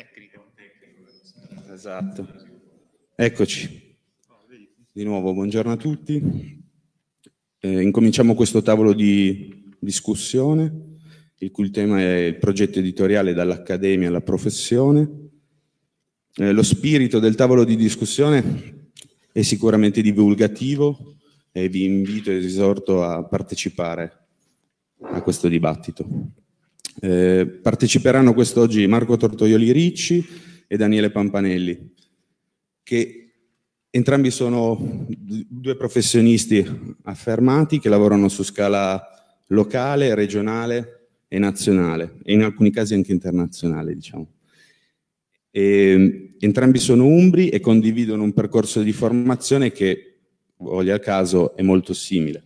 Tecnico. Esatto. Eccoci. Di nuovo, buongiorno a tutti. Eh, incominciamo questo tavolo di discussione, il cui tema è il progetto editoriale dall'accademia alla professione. Eh, lo spirito del tavolo di discussione è sicuramente divulgativo e vi invito e esorto a partecipare a questo dibattito. Eh, parteciperanno quest'oggi Marco Tortoioli Ricci e Daniele Pampanelli, che entrambi sono due professionisti affermati che lavorano su scala locale, regionale e nazionale, e in alcuni casi anche internazionale, diciamo. E, entrambi sono umbri e condividono un percorso di formazione che, voglia il caso, è molto simile.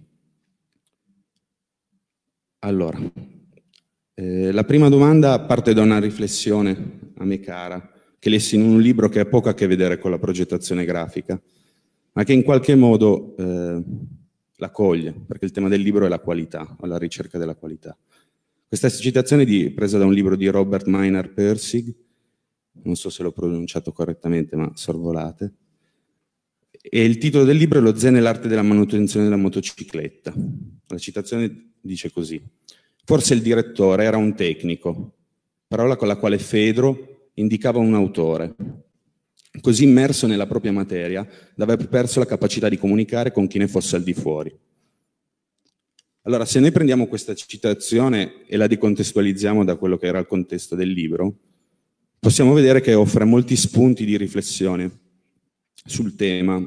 Allora, eh, la prima domanda parte da una riflessione a me cara, che lessi in un libro che ha poco a che vedere con la progettazione grafica, ma che in qualche modo eh, la coglie, perché il tema del libro è la qualità, o la ricerca della qualità. Questa citazione è presa da un libro di Robert Minor Persig, non so se l'ho pronunciato correttamente, ma sorvolate. E il titolo del libro è Lo Zen e l'arte della manutenzione della motocicletta. La citazione dice così. Forse il direttore era un tecnico, parola con la quale Fedro indicava un autore. Così immerso nella propria materia, da aver perso la capacità di comunicare con chi ne fosse al di fuori. Allora, se noi prendiamo questa citazione e la decontestualizziamo da quello che era il contesto del libro, possiamo vedere che offre molti spunti di riflessione sul tema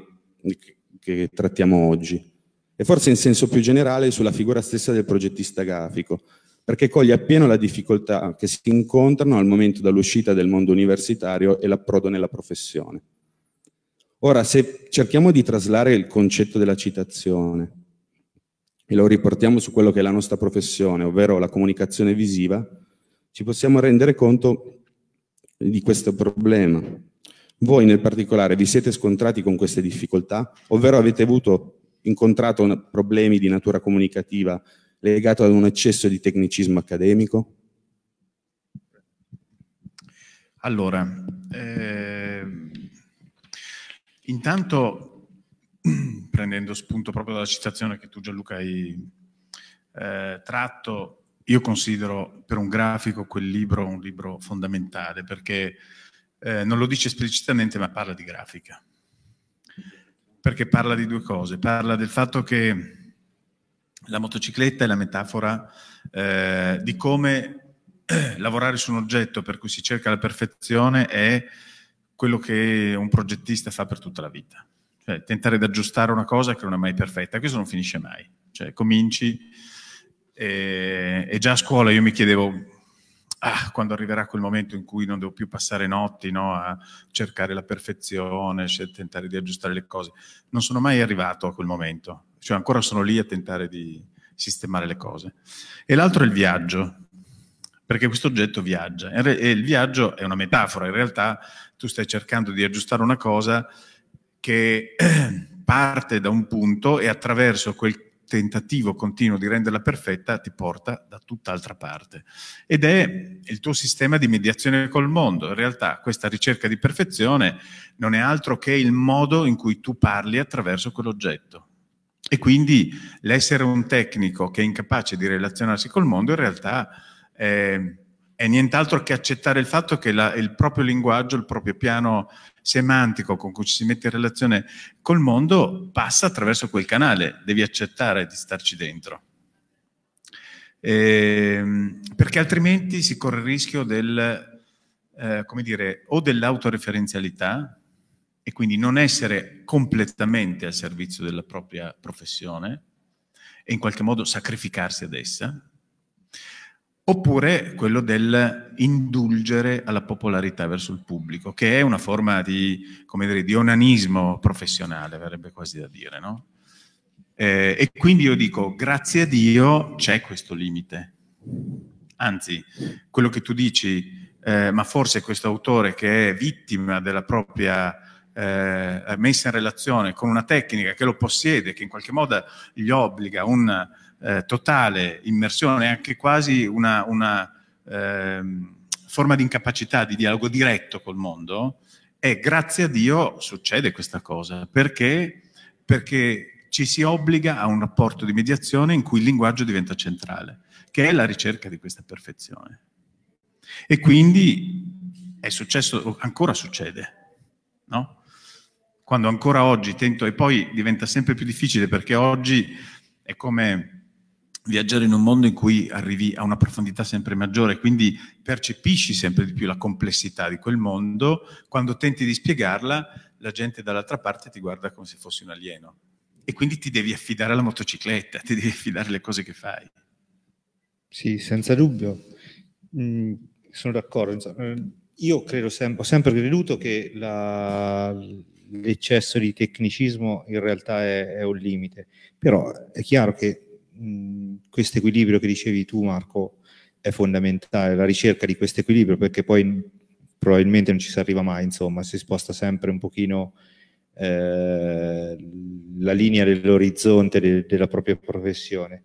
che trattiamo oggi e forse in senso più generale sulla figura stessa del progettista grafico, perché coglie appieno la difficoltà che si incontrano al momento dall'uscita del mondo universitario e l'approdo nella professione. Ora, se cerchiamo di traslare il concetto della citazione e lo riportiamo su quello che è la nostra professione, ovvero la comunicazione visiva, ci possiamo rendere conto di questo problema. Voi nel particolare vi siete scontrati con queste difficoltà, ovvero avete avuto incontrato problemi di natura comunicativa legato ad un eccesso di tecnicismo accademico? Allora, eh, intanto prendendo spunto proprio dalla citazione che tu Gianluca hai eh, tratto, io considero per un grafico quel libro un libro fondamentale perché eh, non lo dice esplicitamente ma parla di grafica perché parla di due cose, parla del fatto che la motocicletta è la metafora eh, di come lavorare su un oggetto per cui si cerca la perfezione è quello che un progettista fa per tutta la vita. Cioè, tentare di aggiustare una cosa che non è mai perfetta, questo non finisce mai. Cioè, cominci e, eh, e già a scuola io mi chiedevo ah, quando arriverà quel momento in cui non devo più passare notti no, a cercare la perfezione, tentare di aggiustare le cose. Non sono mai arrivato a quel momento, cioè ancora sono lì a tentare di sistemare le cose. E l'altro è il viaggio, perché questo oggetto viaggia e il viaggio è una metafora, in realtà tu stai cercando di aggiustare una cosa che parte da un punto e attraverso quel tentativo continuo di renderla perfetta ti porta da tutt'altra parte. Ed è il tuo sistema di mediazione col mondo. In realtà questa ricerca di perfezione non è altro che il modo in cui tu parli attraverso quell'oggetto. E quindi l'essere un tecnico che è incapace di relazionarsi col mondo in realtà è è nient'altro che accettare il fatto che la, il proprio linguaggio, il proprio piano semantico con cui ci si mette in relazione col mondo passa attraverso quel canale, devi accettare di starci dentro. E, ehm, perché altrimenti si corre il rischio del, eh, come dire, o dell'autoreferenzialità e quindi non essere completamente al servizio della propria professione e in qualche modo sacrificarsi ad essa, oppure quello del indulgere alla popolarità verso il pubblico, che è una forma di, dire, di onanismo professionale, verrebbe quasi da dire, no? eh, e quindi io dico, grazie a Dio c'è questo limite. Anzi, quello che tu dici, eh, ma forse questo autore che è vittima della propria eh, messa in relazione con una tecnica che lo possiede, che in qualche modo gli obbliga un eh, totale immersione, anche quasi una, una eh, forma di incapacità di dialogo diretto col mondo, e grazie a Dio succede questa cosa. Perché? Perché ci si obbliga a un rapporto di mediazione in cui il linguaggio diventa centrale, che è la ricerca di questa perfezione. E quindi è successo, ancora succede, no? Quando ancora oggi tento, e poi diventa sempre più difficile perché oggi è come viaggiare in un mondo in cui arrivi a una profondità sempre maggiore, quindi percepisci sempre di più la complessità di quel mondo, quando tenti di spiegarla la gente dall'altra parte ti guarda come se fossi un alieno e quindi ti devi affidare alla motocicletta, ti devi affidare alle cose che fai. Sì, senza dubbio, mm, sono d'accordo. Eh, io credo sempre, ho sempre creduto che la, l'eccesso di tecnicismo in realtà è, è un limite, però è chiaro che questo equilibrio che dicevi tu Marco è fondamentale, la ricerca di questo equilibrio perché poi probabilmente non ci si arriva mai, insomma, si sposta sempre un pochino eh, la linea dell'orizzonte de della propria professione.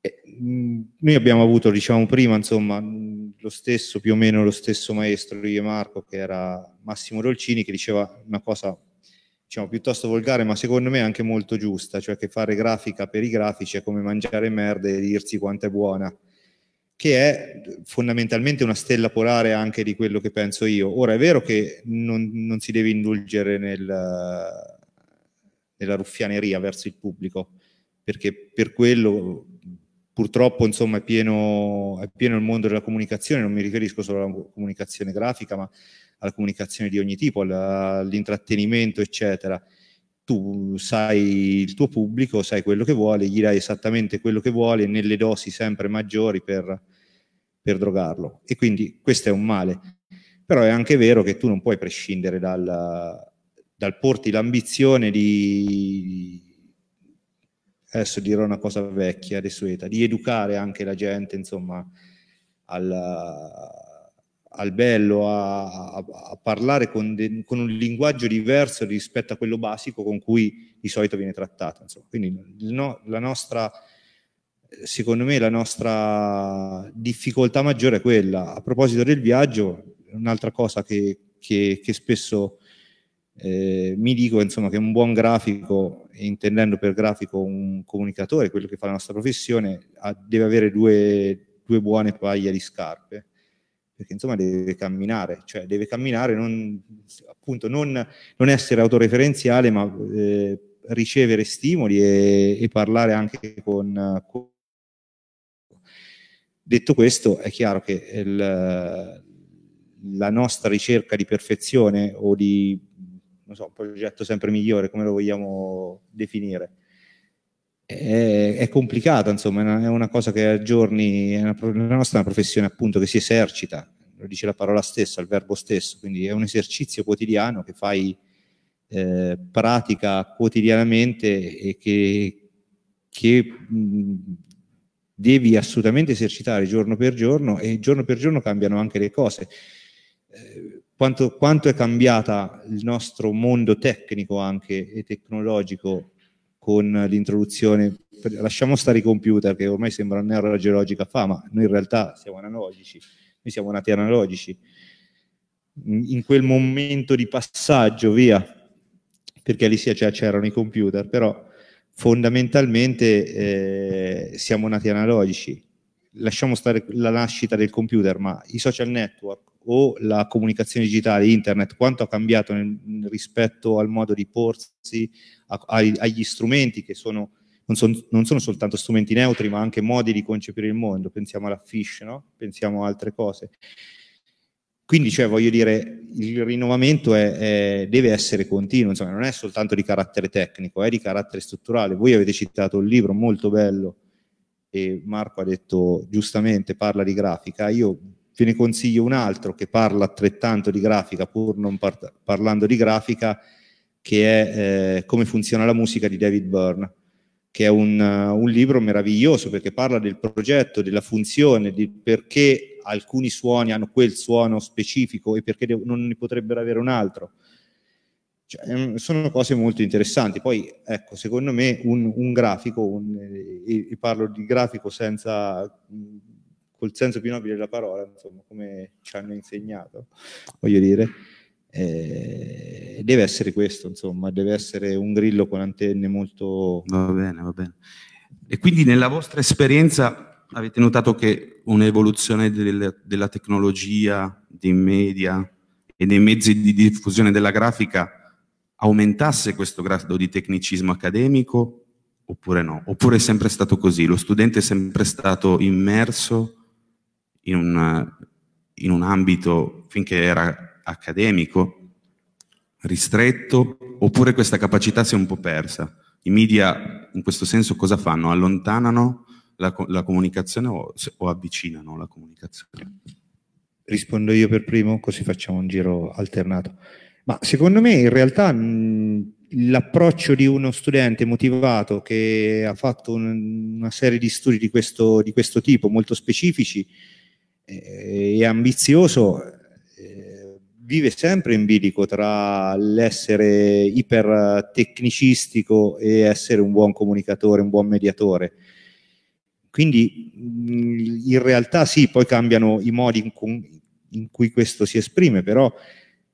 E, mh, noi abbiamo avuto, diciamo prima, insomma, lo stesso, più o meno lo stesso maestro, io e Marco, che era Massimo Dolcini, che diceva una cosa diciamo, piuttosto volgare, ma secondo me anche molto giusta, cioè che fare grafica per i grafici è come mangiare merda e dirsi quanto è buona, che è fondamentalmente una stella polare anche di quello che penso io. Ora è vero che non, non si deve indulgere nel, nella ruffianeria verso il pubblico, perché per quello purtroppo insomma, è, pieno, è pieno il mondo della comunicazione, non mi riferisco solo alla comunicazione grafica, ma alla comunicazione di ogni tipo, all'intrattenimento, eccetera. Tu sai il tuo pubblico, sai quello che vuole, gli dai esattamente quello che vuole nelle dosi sempre maggiori per, per drogarlo. E quindi questo è un male. Però è anche vero che tu non puoi prescindere dal, dal porti l'ambizione di, adesso dirò una cosa vecchia, desueta, di educare anche la gente, insomma, al, al bello, a, a, a parlare con, de, con, un linguaggio diverso rispetto a quello basico con cui di solito viene trattato. Insomma. Quindi no, la nostra, secondo me, la nostra difficoltà maggiore è quella. A proposito del viaggio, un'altra cosa che, che, che spesso eh, mi dico insomma, che un buon grafico, intendendo per grafico un comunicatore, quello che fa la nostra professione, ha, deve avere due, due, buone paia di scarpe, perché insomma deve camminare, cioè deve camminare, non, appunto non, non essere autoreferenziale, ma eh, ricevere stimoli e, e parlare anche con, con... Detto questo, è chiaro che il, la nostra ricerca di perfezione o di non so, un progetto sempre migliore, come lo vogliamo definire. È, è complicata, insomma, è una, è una, cosa che a giorni, è una, la nostra è una professione appunto che si esercita, lo dice la parola stessa, il verbo stesso, quindi è un esercizio quotidiano che fai eh, pratica quotidianamente e che, che mh, devi assolutamente esercitare giorno per giorno e giorno per giorno cambiano anche le cose. Eh, quanto, quanto è cambiata il nostro mondo tecnico anche e tecnologico con l'introduzione, lasciamo stare i computer che ormai sembra neurogeologica fa, ma noi in realtà siamo analogici, noi siamo nati analogici. In quel momento di passaggio, via, perché lì cioè, c'erano i computer, però fondamentalmente eh, siamo nati analogici. Lasciamo stare la nascita del computer, ma i social network o la comunicazione digitale, internet, quanto ha cambiato nel, rispetto al modo di porsi, a, a, agli strumenti che sono non, son, non, sono soltanto strumenti neutri, ma anche modi di concepire il mondo. Pensiamo alla fish, no? pensiamo a altre cose. Quindi, cioè, voglio dire, il rinnovamento è, è, deve essere continuo, insomma, non è soltanto di carattere tecnico, è di carattere strutturale. Voi avete citato un libro molto bello, e Marco ha detto giustamente, parla di grafica. Io Ve ne consiglio un altro che parla altrettanto di grafica, pur non par parlando di grafica, che è eh, Come funziona la musica di David Byrne, che è un, uh, un libro meraviglioso perché parla del progetto, della funzione, di perché alcuni suoni hanno quel suono specifico e perché non ne potrebbero avere un altro. Cioè, mm, sono cose molto interessanti. Poi, ecco, secondo me un, un grafico, un, eh, e, e parlo di grafico senza mm, col senso più nobile della parola, insomma, come ci hanno insegnato, voglio dire. Eh, deve essere questo, insomma, deve essere un grillo con antenne molto... Va bene, va bene. E quindi nella vostra esperienza avete notato che un'evoluzione del, della tecnologia, dei media e dei mezzi di diffusione della grafica aumentasse questo grado di tecnicismo accademico oppure no? Oppure è sempre stato così? Lo studente è sempre stato immerso in un, in un ambito finché era accademico, ristretto, oppure questa capacità si è un po' persa. I media in questo senso cosa fanno? Allontanano la, la comunicazione o, o, avvicinano la comunicazione? Rispondo io per primo, così facciamo un giro alternato. Ma secondo me in realtà l'approccio di uno studente motivato che ha fatto un, una serie di studi di questo, di questo tipo, molto specifici, e eh, ambizioso eh, vive sempre in bilico tra l'essere ipertecnicistico e essere un buon comunicatore, un buon mediatore. Quindi mm, in realtà sì, poi cambiano i modi in, cui, questo si esprime, però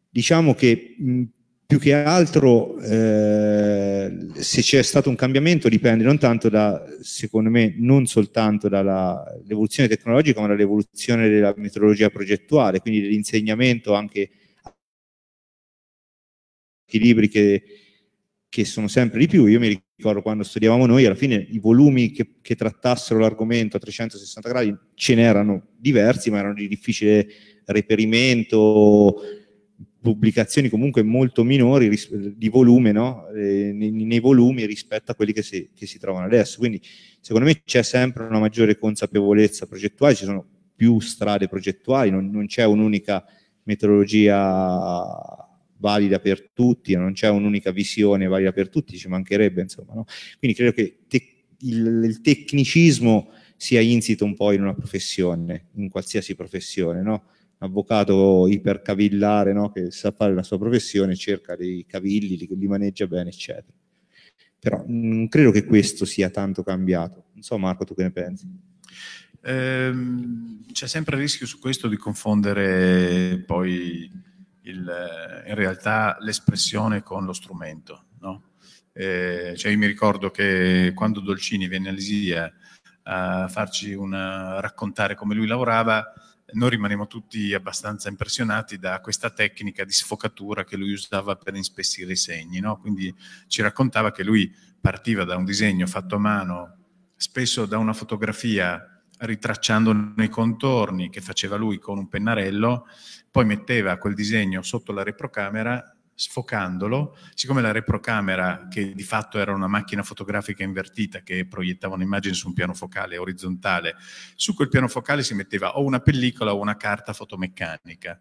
diciamo che mm, più che altro eh, se c'è stato un cambiamento dipende non tanto da, secondo me, non soltanto dall'evoluzione tecnologica, ma dall'evoluzione della metodologia progettuale, quindi dell'insegnamento anche i libri che, che, sono sempre di più. Io mi ricordo quando studiavamo noi, alla fine i volumi che, che trattassero l'argomento a 360 gradi ce n'erano diversi, ma erano di difficile reperimento pubblicazioni comunque molto minori di volume, no? eh, nei, nei, volumi rispetto a quelli che si, che si, trovano adesso. Quindi secondo me c'è sempre una maggiore consapevolezza progettuale, ci sono più strade progettuali, non, non c'è un'unica metodologia valida per tutti, non c'è un'unica visione valida per tutti, ci mancherebbe insomma. No? Quindi credo che te, il, il, tecnicismo sia insito un po' in una professione, in qualsiasi professione, no? avvocato ipercavillare no? che sa fare la sua professione, cerca dei cavilli, li, li maneggia bene, eccetera. Però non mm, credo che questo sia tanto cambiato. Non so Marco, tu che ne pensi? Ehm, c'è sempre il rischio su questo di confondere poi il, in realtà l'espressione con lo strumento. No? Eh, cioè io mi ricordo che quando Dolcini venne a Lisia a farci una, raccontare come lui lavorava, noi rimaniamo tutti abbastanza impressionati da questa tecnica di sfocatura che lui usava per inspessire i segni. No? Quindi ci raccontava che lui partiva da un disegno fatto a mano, spesso da una fotografia ritracciandone i contorni che faceva lui con un pennarello, poi metteva quel disegno sotto la reprocamera sfocandolo, siccome la reprocamera, che di fatto era una macchina fotografica invertita che proiettava un'immagine su un piano focale orizzontale, su quel piano focale si metteva o una pellicola o una carta fotomeccanica,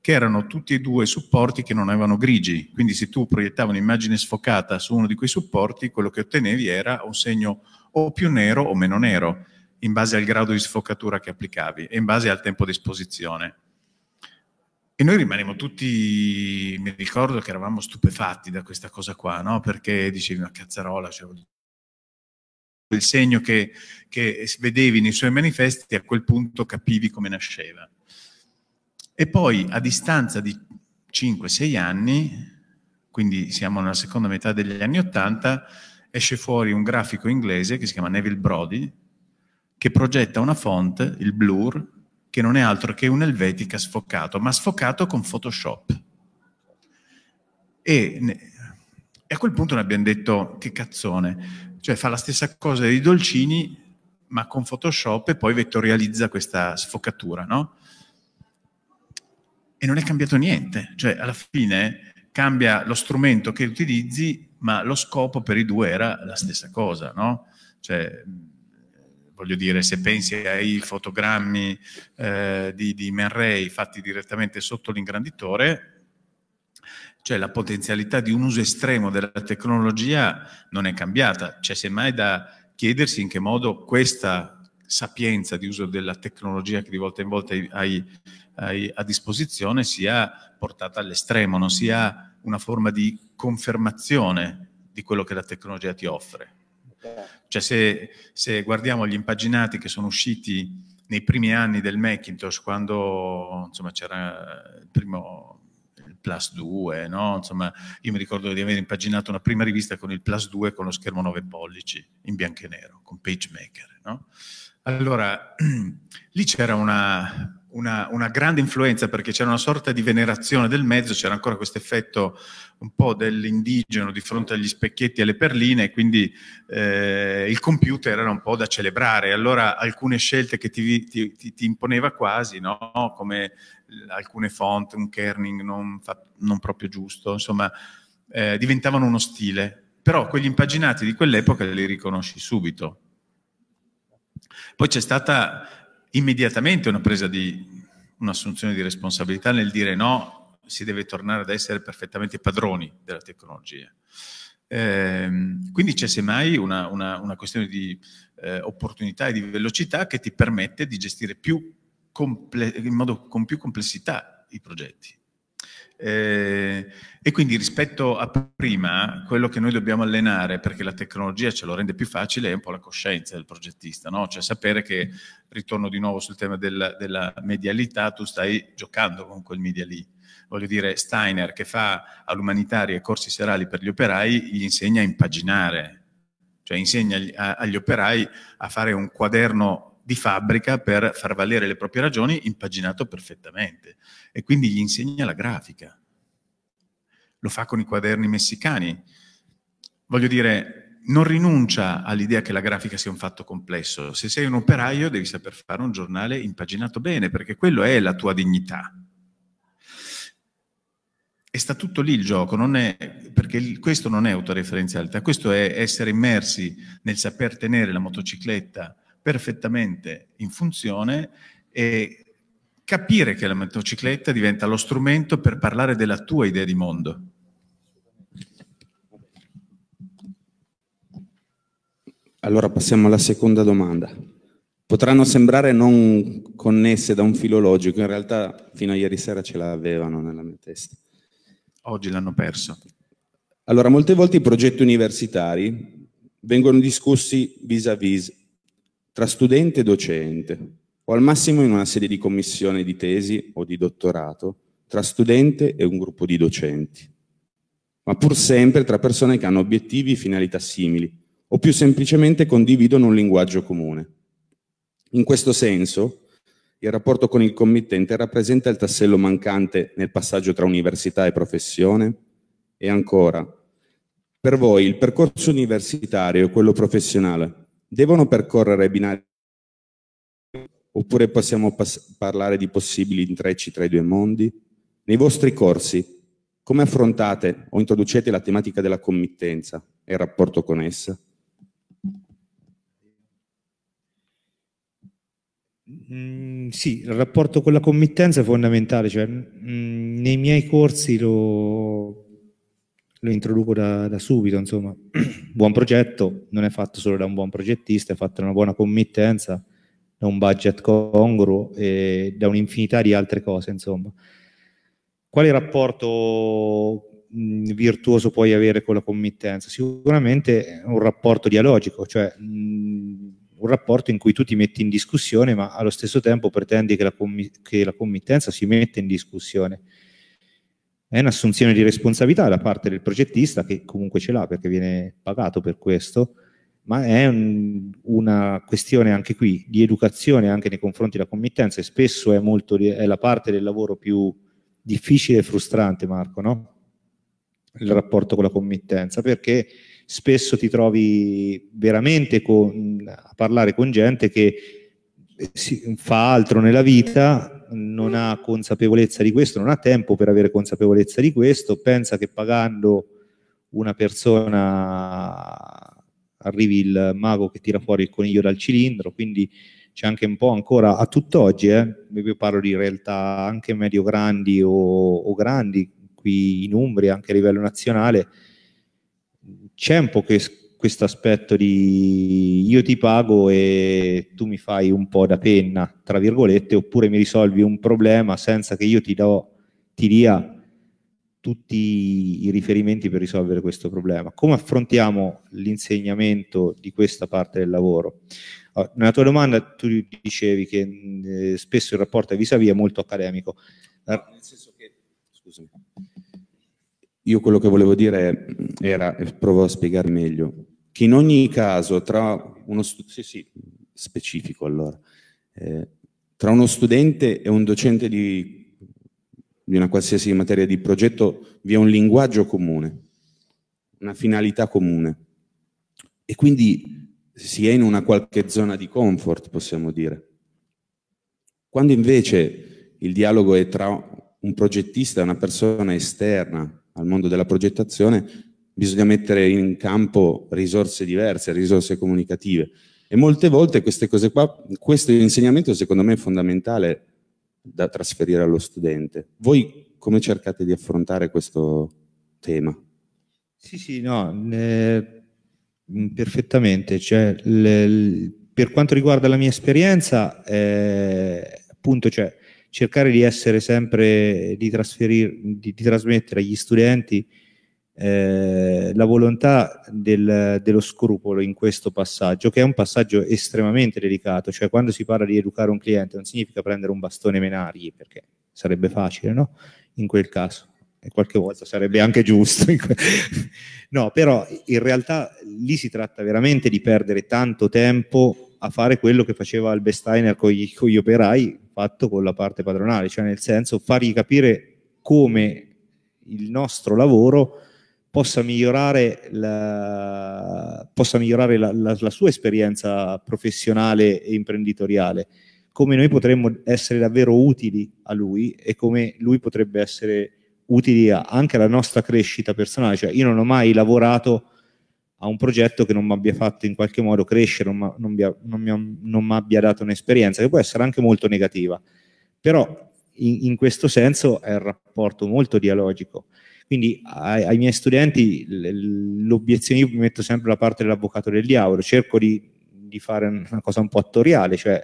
che erano tutti e due supporti che non avevano grigi, quindi se tu proiettavi un'immagine sfocata su uno di quei supporti, quello che ottenevi era un segno o più nero o meno nero, in base al grado di sfocatura che applicavi e in base al tempo di esposizione. E noi rimanemmo tutti, mi ricordo che eravamo stupefatti da questa cosa qua, no? perché dicevi una cazzarola, cioè, il segno che, che vedevi nei suoi manifesti a quel punto capivi come nasceva. E poi a distanza di 5-6 anni, quindi siamo nella seconda metà degli anni 80, esce fuori un grafico inglese che si chiama Neville Brody, che progetta una font, il Blur, che non è altro che un Helvetica sfocato, ma sfocato con Photoshop. E, e a quel punto ne abbiamo detto, che cazzone, cioè fa la stessa cosa di dolcini, ma con Photoshop e poi vettorializza questa sfocatura, no? E non è cambiato niente, cioè alla fine cambia lo strumento che utilizzi, ma lo scopo per i due era la stessa cosa, no? Cioè, voglio dire, se pensi ai fotogrammi eh, di, di Man Ray fatti direttamente sotto l'ingranditore, cioè la potenzialità di un uso estremo della tecnologia non è cambiata, c'è cioè, semmai da chiedersi in che modo questa sapienza di uso della tecnologia che di volta in volta hai, hai a disposizione sia portata all'estremo, non sia una forma di confermazione di quello che la tecnologia ti offre. Cioè se, se, guardiamo gli impaginati che sono usciti nei primi anni del Macintosh, quando insomma, c'era il primo il Plus 2, no? insomma, io mi ricordo di aver impaginato una prima rivista con il Plus 2 con lo schermo 9 pollici in bianco e nero, con PageMaker. No? Allora, lì c'era una una, una, grande influenza perché c'era una sorta di venerazione del mezzo, c'era ancora questo effetto un po' dell'indigeno di fronte agli specchietti e alle perline, quindi eh, il computer era un po' da celebrare. Allora alcune scelte che ti, ti, ti, ti imponeva quasi, no? come alcune font, un kerning non, fa, non proprio giusto, insomma, eh, diventavano uno stile. Però quegli impaginati di quell'epoca li riconosci subito. Poi c'è stata immediatamente una presa di un'assunzione di responsabilità nel dire no, si deve tornare ad essere perfettamente padroni della tecnologia. Eh, quindi c'è semmai una, una, una questione di eh, opportunità e di velocità che ti permette di gestire più comple- in modo con più complessità i progetti eh, e quindi rispetto a prima, quello che noi dobbiamo allenare, perché la tecnologia ce lo rende più facile, è un po' la coscienza del progettista, no? cioè sapere che, ritorno di nuovo sul tema della, della medialità, tu stai giocando con quel media lì. Voglio dire, Steiner che fa all'umanitaria corsi serali per gli operai, gli insegna a impaginare, cioè insegna agli, a, agli operai a fare un quaderno di fabbrica per far valere le proprie ragioni impaginato perfettamente e quindi gli insegna la grafica. Lo fa con i quaderni messicani. Voglio dire, non rinuncia all'idea che la grafica sia un fatto complesso. Se sei un operaio devi saper fare un giornale impaginato bene perché quello è la tua dignità. E sta tutto lì il gioco, non è, perché questo non è autoreferenzialità, questo è essere immersi nel saper tenere la motocicletta perfettamente in funzione e capire che la motocicletta diventa lo strumento per parlare della tua idea di mondo. Allora passiamo alla seconda domanda. Potranno sembrare non connesse da un filologico, in realtà fino a ieri sera ce l'avevano nella mia testa. Oggi l'hanno perso. Allora, molte volte i progetti universitari vengono discussi vis-à-vis, -vis, tra studente e docente, o al massimo in una sede di commissione di tesi o di dottorato, tra studente e un gruppo di docenti, ma pur sempre tra persone che hanno obiettivi e finalità simili, o più semplicemente condividono un linguaggio comune. In questo senso, il rapporto con il committente rappresenta il tassello mancante nel passaggio tra università e professione? E ancora, per voi il percorso universitario e quello professionale devono percorrere binari oppure possiamo parlare di possibili intrecci tra i due mondi? Nei vostri corsi, come affrontate o introducete la tematica della committenza e il rapporto con essa? Mm, sì, il rapporto con la committenza è fondamentale, cioè, mm, nei miei corsi lo, lo introduco da, da subito, insomma, buon progetto non è fatto solo da un buon progettista, è fatto da una buona committenza, da un budget congruo e da un'infinità di altre cose, insomma. Quale rapporto mh, virtuoso puoi avere con la committenza? Sicuramente un rapporto dialogico, cioè mh, un rapporto in cui tu ti metti in discussione, ma allo stesso tempo pretendi che la, commi- che la committenza si metta in discussione è un'assunzione di responsabilità da parte del progettista che comunque ce l'ha perché viene pagato per questo, ma è un, una questione anche qui di educazione anche nei confronti della committenza e spesso è, molto, è la parte del lavoro più difficile e frustrante, Marco, no? il rapporto con la committenza, perché spesso ti trovi veramente con, a parlare con gente che si, fa altro nella vita non ha consapevolezza di questo, non ha tempo per avere consapevolezza di questo, pensa che pagando una persona arrivi il mago che tira fuori il coniglio dal cilindro, quindi c'è anche un po' ancora a tutt'oggi, eh, io parlo di realtà anche medio grandi o, o grandi, qui in Umbria, anche a livello nazionale, c'è un po' che, questo aspetto di io ti pago e tu mi fai un po' da penna, tra virgolette, oppure mi risolvi un problema senza che io ti, do, ti dia tutti i riferimenti per risolvere questo problema. Come affrontiamo l'insegnamento di questa parte del lavoro? Oh, nella tua domanda tu dicevi che eh, spesso il rapporto è vis-à-vis è molto accademico. No, nel senso che, scusami, io quello che volevo dire era, provo a spiegarmi meglio, che in ogni caso tra uno, sì, sì, allora, eh, tra uno studente e un docente di, di una qualsiasi materia di progetto vi è un linguaggio comune, una finalità comune e quindi si è in una qualche zona di comfort, possiamo dire. Quando invece il dialogo è tra un progettista e una persona esterna al mondo della progettazione, bisogna mettere in campo risorse diverse, risorse comunicative. E molte volte queste cose qua, questo insegnamento secondo me è fondamentale da trasferire allo studente. Voi come cercate di affrontare questo tema? Sì, sì, no, eh, perfettamente. Cioè, le, per quanto riguarda la mia esperienza, eh, appunto, cioè, cercare di essere sempre, di, di, di trasmettere agli studenti eh, la volontà del, dello scrupolo in questo passaggio, che è un passaggio estremamente delicato, cioè quando si parla di educare un cliente non significa prendere un bastone e menargli, perché sarebbe facile, no? In quel caso, e qualche volta sarebbe anche giusto. no, però in realtà lì si tratta veramente di perdere tanto tempo a fare quello che faceva Albesteiner con con gli operai, fatto con la parte padronale, cioè nel senso fargli capire come il nostro lavoro possa migliorare, la, possa migliorare la, la, la, sua esperienza professionale e imprenditoriale, come noi potremmo essere davvero utili a lui e come lui potrebbe essere utili anche alla nostra crescita personale. Cioè, io non ho mai lavorato a un progetto che non mi abbia fatto in qualche modo crescere, non, mi abbia dato un'esperienza, che può essere anche molto negativa. Però in, in questo senso è un rapporto molto dialogico. Quindi ai, ai miei studenti l'obiezione, io mi metto sempre la parte dell'avvocato del diavolo, cerco di, di fare una cosa un po' attoriale, cioè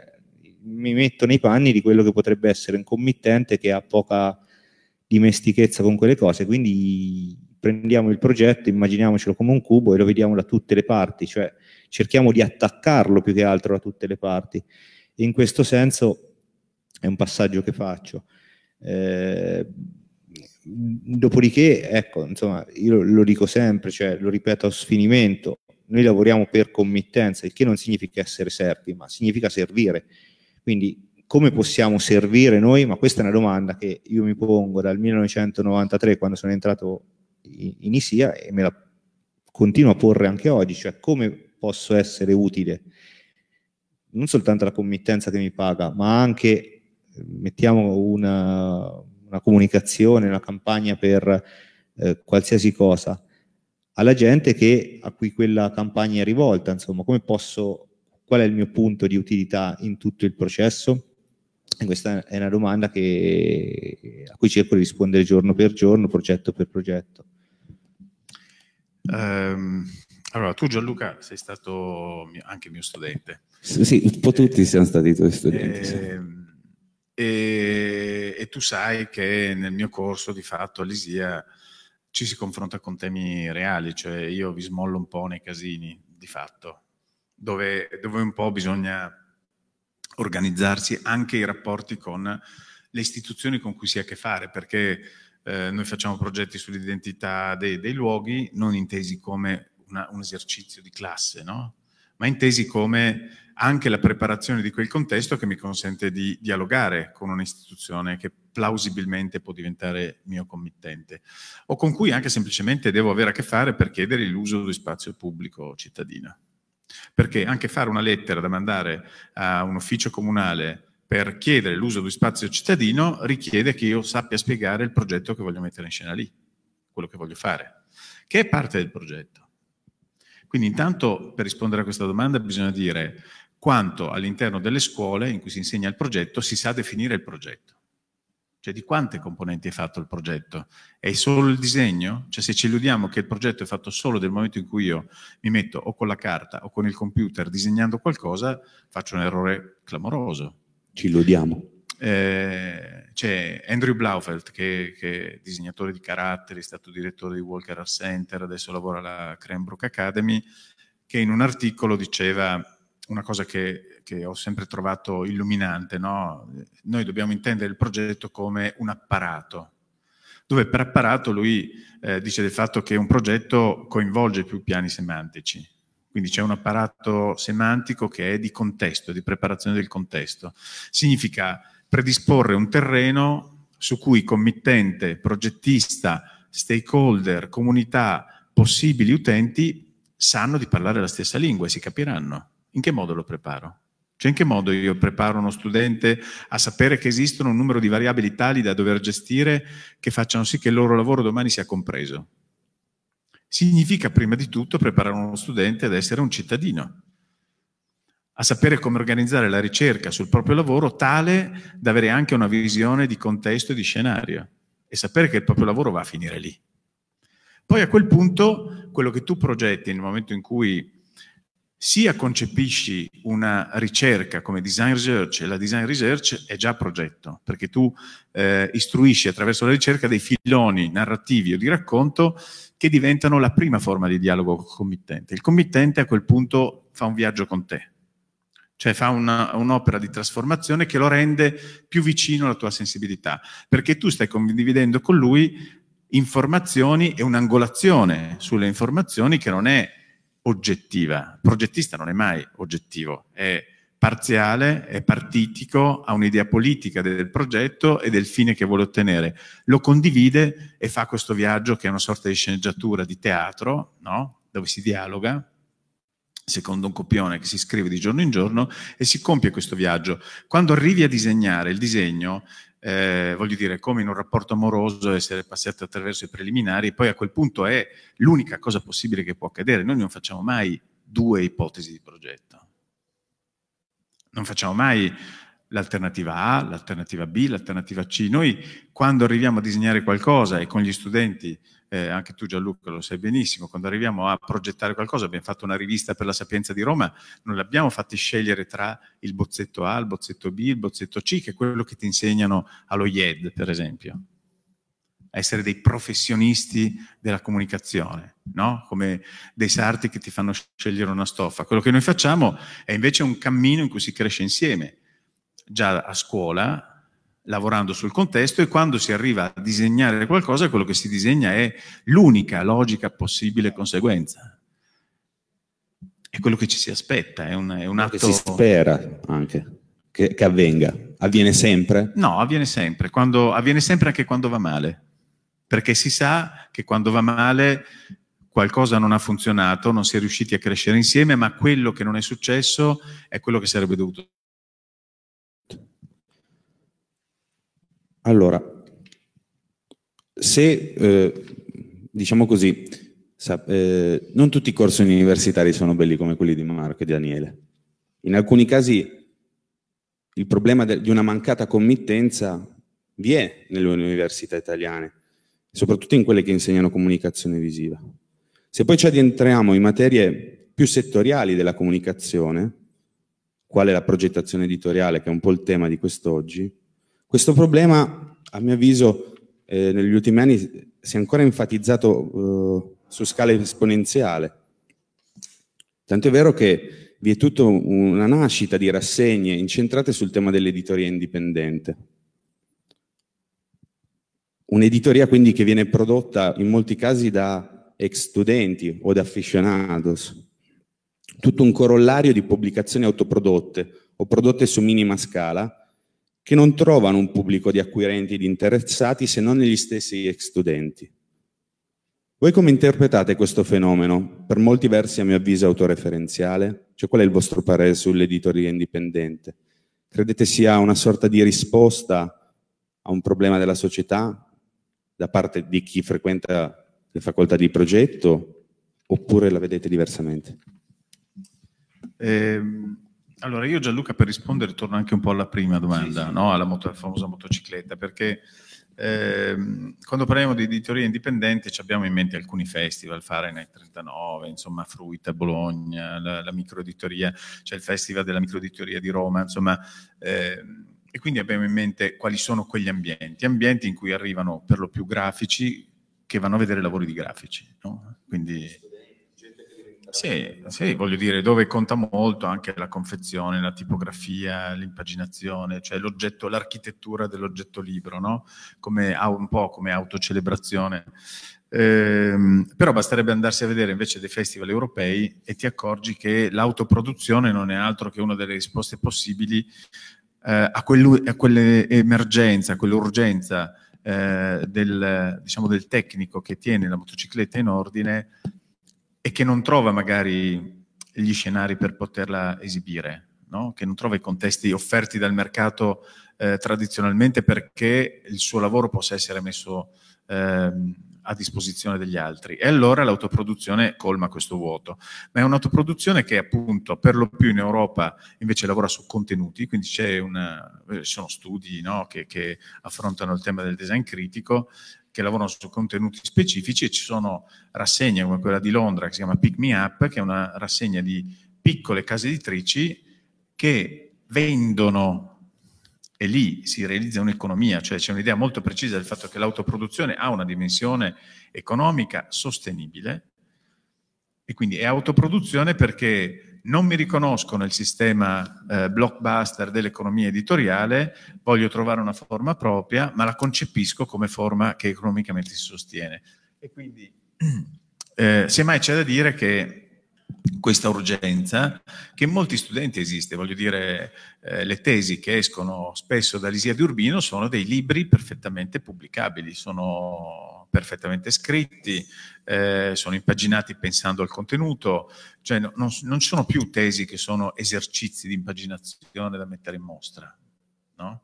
mi metto nei panni di quello che potrebbe essere un committente che ha poca dimestichezza con quelle cose, quindi prendiamo il progetto, immaginiamocelo come un cubo e lo vediamo da tutte le parti, cioè cerchiamo di attaccarlo più che altro da tutte le parti. in questo senso è un passaggio che faccio. Eh, dopodiché, ecco, insomma, io lo dico sempre, cioè, lo ripeto a sfinimento, noi lavoriamo per committenza, il che non significa essere servi, ma significa servire. Quindi come possiamo servire noi? Ma questa è una domanda che io mi pongo dal 1993 quando sono entrato in ISIA e me la continuo a porre anche oggi, cioè come posso essere utile? Non soltanto la committenza che mi paga, ma anche, mettiamo una, una comunicazione, una campagna per eh, qualsiasi cosa, alla gente che, a cui quella campagna è rivolta, insomma, come posso, qual è il mio punto di utilità in tutto il processo? E questa è una domanda che, a cui cerco di rispondere giorno per giorno, progetto per progetto. Um, allora, tu Gianluca sei stato anche mio studente. Sì, un po' tutti siamo stati tuoi studenti. Eh, e, e, tu sai che nel mio corso di fatto all'ISIA ci si confronta con temi reali, cioè io vi smollo un po' nei casini di fatto, dove, dove un po' bisogna organizzarsi anche i rapporti con le istituzioni con cui si ha a che fare, perché eh, noi facciamo progetti sull'identità dei, dei luoghi non intesi come una, un esercizio di classe, no? ma intesi come anche la preparazione di quel contesto che mi consente di dialogare con un'istituzione che plausibilmente può diventare mio committente o con cui anche semplicemente devo avere a che fare per chiedere l'uso di spazio pubblico cittadino. Perché anche fare una lettera da mandare a un ufficio comunale per chiedere l'uso di spazio cittadino richiede che io sappia spiegare il progetto che voglio mettere in scena lì, quello che voglio fare, che è parte del progetto. Quindi intanto per rispondere a questa domanda bisogna dire quanto all'interno delle scuole in cui si insegna il progetto si sa definire il progetto. Cioè di quante componenti è fatto il progetto? È solo il disegno? Cioè se ci illudiamo che il progetto è fatto solo nel momento in cui io mi metto o con la carta o con il computer disegnando qualcosa, faccio un errore clamoroso. Ci illudiamo. Eh, c'è Andrew Blaufeld che, che, è disegnatore di caratteri, è stato direttore di Walker Art Center, adesso lavora alla Cranbrook Academy, che in un articolo diceva una cosa che, che, ho sempre trovato illuminante, no? noi dobbiamo intendere il progetto come un apparato, dove per apparato lui eh, dice del fatto che un progetto coinvolge più piani semantici, quindi c'è un apparato semantico che è di contesto, di preparazione del contesto. Significa predisporre un terreno su cui committente, progettista, stakeholder, comunità, possibili utenti sanno di parlare la stessa lingua e si capiranno in che modo lo preparo? Cioè in che modo io preparo uno studente a sapere che esistono un numero di variabili tali da dover gestire che facciano sì che il loro lavoro domani sia compreso? Significa prima di tutto preparare uno studente ad essere un cittadino, a sapere come organizzare la ricerca sul proprio lavoro tale da avere anche una visione di contesto e di scenario e sapere che il proprio lavoro va a finire lì. Poi a quel punto quello che tu progetti nel momento in cui sia concepisci una ricerca come design research, e la design research è già progetto, perché tu eh, istruisci attraverso la ricerca dei filoni narrativi o di racconto che diventano la prima forma di dialogo col committente. Il committente a quel punto fa un viaggio con te, cioè fa un'opera di trasformazione che lo rende più vicino alla tua sensibilità, perché tu stai condividendo con lui informazioni e un'angolazione sulle informazioni che non è oggettiva. Progettista non è mai oggettivo, è parziale, è partitico, ha un'idea politica del progetto e del fine che vuole ottenere. Lo condivide e fa questo viaggio che è una sorta di sceneggiatura di teatro, no? dove si dialoga secondo un copione che si scrive di giorno in giorno e si compie questo viaggio. Quando arrivi a disegnare il disegno, eh, voglio dire, come in un rapporto amoroso essere passati attraverso i preliminari, poi a quel punto è l'unica cosa possibile che può accadere. Noi non facciamo mai due ipotesi di progetto. Non facciamo mai l'alternativa A, l'alternativa B, l'alternativa C. Noi quando arriviamo a disegnare qualcosa e con gli studenti eh, anche tu Gianluca lo sai benissimo, quando arriviamo a progettare qualcosa, abbiamo fatto una rivista per la Sapienza di Roma, non l'abbiamo fatti scegliere tra il bozzetto A, il bozzetto B, il bozzetto C, che è quello che ti insegnano allo IED, per esempio. essere dei professionisti della comunicazione, no? come dei sarti che ti fanno scegliere una stoffa. Quello che noi facciamo è invece un cammino in cui si cresce insieme. Già a scuola lavorando sul contesto e quando si arriva a disegnare qualcosa, quello che si disegna è l'unica logica possibile conseguenza. È quello che ci si aspetta, è un, è un atto... Che si spera anche che, che, avvenga. Avviene sempre? No, avviene sempre. Quando, avviene sempre anche quando va male. Perché si sa che quando va male qualcosa non ha funzionato, non si è riusciti a crescere insieme, ma quello che non è successo è quello che sarebbe dovuto Allora, se eh, diciamo così, sa, eh, non tutti i corsi universitari sono belli come quelli di Marco e Daniele. In alcuni casi il problema di una mancata committenza vi è nelle università italiane, soprattutto in quelle che insegnano comunicazione visiva. Se poi ci addentriamo in materie più settoriali della comunicazione, quale la progettazione editoriale, che è un po' il tema di quest'oggi, questo problema, a mio avviso, eh, negli ultimi anni si è ancora enfatizzato eh, su scala esponenziale. Tanto è vero che vi è tutta una nascita di rassegne incentrate sul tema dell'editoria indipendente. Un'editoria quindi che viene prodotta in molti casi da ex studenti o da aficionados. Tutto un corollario di pubblicazioni autoprodotte o prodotte su minima scala, che non trovano un pubblico di acquirenti e di interessati se non negli stessi ex studenti. Voi come interpretate questo fenomeno? Per molti versi a mio avviso autoreferenziale, cioè qual è il vostro parere sull'editoria indipendente? Credete sia una sorta di risposta a un problema della società da parte di chi frequenta le facoltà di progetto oppure la vedete diversamente? Eh, allora, io Gianluca per rispondere torno anche un po' alla prima domanda, sì, sì. No? alla moto, famosa motocicletta, perché eh, quando parliamo di editoria indipendente ci abbiamo in mente alcuni festival, Fahrenheit 39, insomma Fruita, Bologna, la, la microeditoria, c'è cioè il festival della microeditoria di Roma, insomma... Eh, e quindi abbiamo in mente quali sono quegli ambienti, ambienti in cui arrivano per lo più grafici che vanno a vedere lavori di grafici, no? quindi sì, sì, voglio dire, dove conta molto anche la confezione, la tipografia, l'impaginazione, cioè l'oggetto, l'architettura dell'oggetto libro, no? Come, un po' come autocelebrazione. Eh, però basterebbe andarsi a vedere invece dei festival europei e ti accorgi che l'autoproduzione non è altro che una delle risposte possibili eh, a, a quell'emergenza, a quell'urgenza eh, del, diciamo, del tecnico che tiene la motocicletta in ordine e che non trova magari gli scenari per poterla esibire, no? che non trova i contesti offerti dal mercato eh, tradizionalmente perché il suo lavoro possa essere messo eh, a disposizione degli altri. E allora l'autoproduzione colma questo vuoto. Ma è un'autoproduzione che appunto per lo più in Europa invece lavora su contenuti, quindi ci eh, sono studi no, che, che, affrontano il tema del design critico che lavorano su contenuti specifici e ci sono rassegne come quella di Londra che si chiama Pick Me Up, che è una rassegna di piccole case editrici che vendono e lì si realizza un'economia, cioè c'è un'idea molto precisa del fatto che l'autoproduzione ha una dimensione economica sostenibile e quindi è autoproduzione perché non mi riconosco nel sistema eh, blockbuster dell'economia editoriale, voglio trovare una forma propria, ma la concepisco come forma che economicamente si sostiene. E quindi, eh, semmai c'è da dire che questa urgenza, che in molti studenti esiste, voglio dire, eh, le tesi che escono spesso dall'Isia di Urbino sono dei libri perfettamente pubblicabili, sono perfettamente scritti, eh, sono impaginati pensando al contenuto, cioè non, non, sono più tesi che sono esercizi di impaginazione da mettere in mostra. No?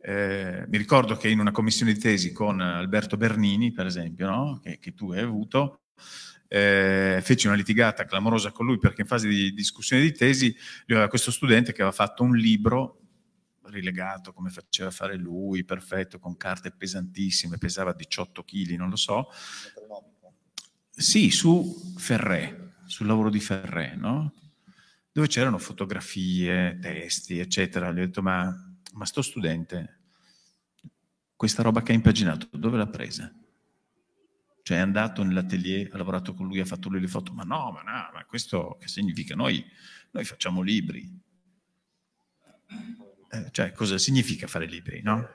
Eh, mi ricordo che in una commissione di tesi con Alberto Bernini, per esempio, no? che, che, tu hai avuto, eh, feci una litigata clamorosa con lui perché in fase di discussione di tesi lui aveva questo studente che aveva fatto un libro rilegato come faceva fare lui, perfetto, con carte pesantissime, pesava 18 kg, non lo so. Sì, su Ferré, sul lavoro di Ferré, no? Dove c'erano fotografie, testi, eccetera. Gli ho detto, ma, ma sto studente, questa roba che ha impaginato, dove l'ha presa? Cioè è andato nell'atelier, ha lavorato con lui, ha fatto lui le foto, ma no, ma no, ma questo che significa? Noi, noi facciamo libri. Eh, cioè, cosa significa fare libri, no?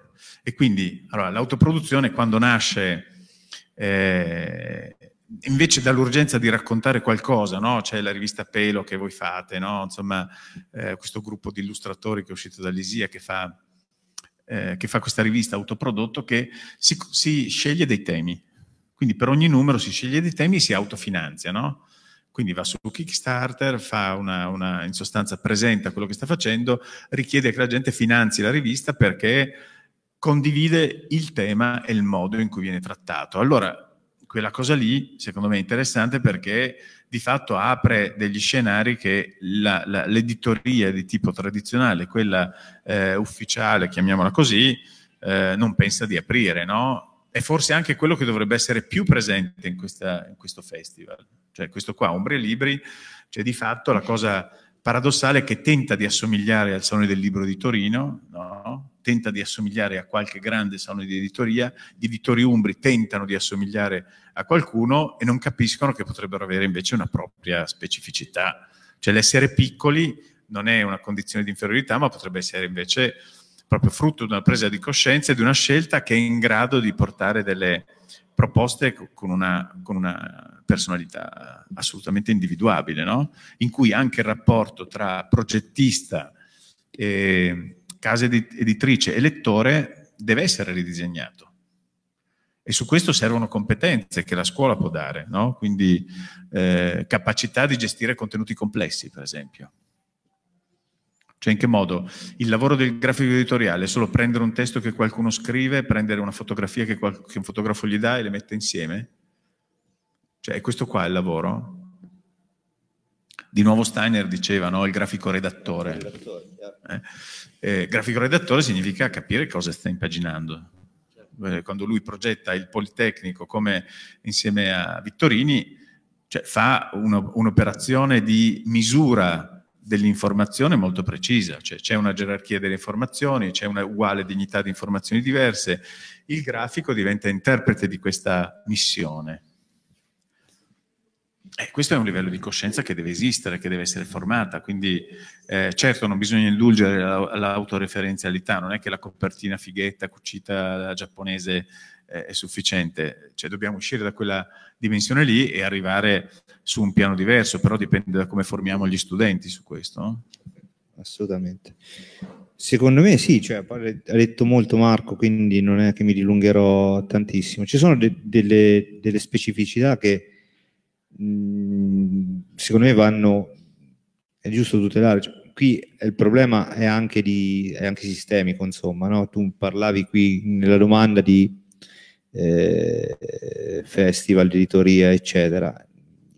E quindi, allora, l'autoproduzione quando nasce eh, invece dall'urgenza di raccontare qualcosa, no? c'è la rivista Pelo che voi fate, no? insomma eh, questo gruppo di illustratori che è uscito dall'ISIA che fa, eh, che fa questa rivista autoprodotto che si, si, sceglie dei temi, quindi per ogni numero si sceglie dei temi e si autofinanzia, no? quindi va su Kickstarter, una, una, in sostanza presenta quello che sta facendo, richiede che la gente finanzi la rivista perché condivide il tema e il modo in cui viene trattato. Allora, quella cosa lì, secondo me, è interessante perché di fatto apre degli scenari che la, la, l'editoria di tipo tradizionale, quella eh, ufficiale, chiamiamola così, eh, non pensa di aprire, no? E forse anche quello che dovrebbe essere più presente in, questa, in questo festival. Cioè questo qua, Ombre e Libri, cioè di fatto la cosa paradossale è che tenta di assomigliare al Salone del Libro di Torino, no? tenta di assomigliare a qualche grande salone di editoria, gli editori umbri tentano di assomigliare a qualcuno e non capiscono che potrebbero avere invece una propria specificità. Cioè l'essere piccoli non è una condizione di inferiorità, ma potrebbe essere invece proprio frutto di una presa di coscienza e di una scelta che è in grado di portare delle proposte con una, con una personalità assolutamente individuabile, no? in cui anche il rapporto tra progettista e, casa editrice e lettore deve essere ridisegnato. E su questo servono competenze che la scuola può dare, no? quindi eh, capacità di gestire contenuti complessi, per esempio. Cioè in che modo il lavoro del grafico editoriale è solo prendere un testo che qualcuno scrive, prendere una fotografia che, che un fotografo gli dà e le mette insieme? Cioè è questo qua il lavoro? Di nuovo Steiner diceva no, il grafico redattore. eh? Eh, grafico redattore significa capire cosa sta impaginando. Certo. Eh, quando lui progetta il Politecnico come insieme a Vittorini, cioè fa uno, un'operazione di misura dell'informazione molto precisa, cioè c'è una gerarchia delle informazioni, c'è una uguale dignità di informazioni diverse, il grafico diventa interprete di questa missione. Eh, questo è un livello di coscienza che deve esistere, che deve essere formata, quindi eh, certo non bisogna indulgere all'autoreferenzialità, non è che la copertina fighetta cucita giapponese eh, è sufficiente, cioè dobbiamo uscire da quella dimensione lì e arrivare su un piano diverso, però dipende da come formiamo gli studenti su questo. No? Assolutamente. Secondo me sì, cioè, ha detto molto Marco, quindi non è che mi dilungherò tantissimo. Ci sono de- delle, delle specificità che mh, mm, secondo me vanno, è giusto tutelare, cioè, qui il problema è anche, di, è anche sistemico, insomma, no? tu parlavi qui nella domanda di eh, festival, editoria, eccetera.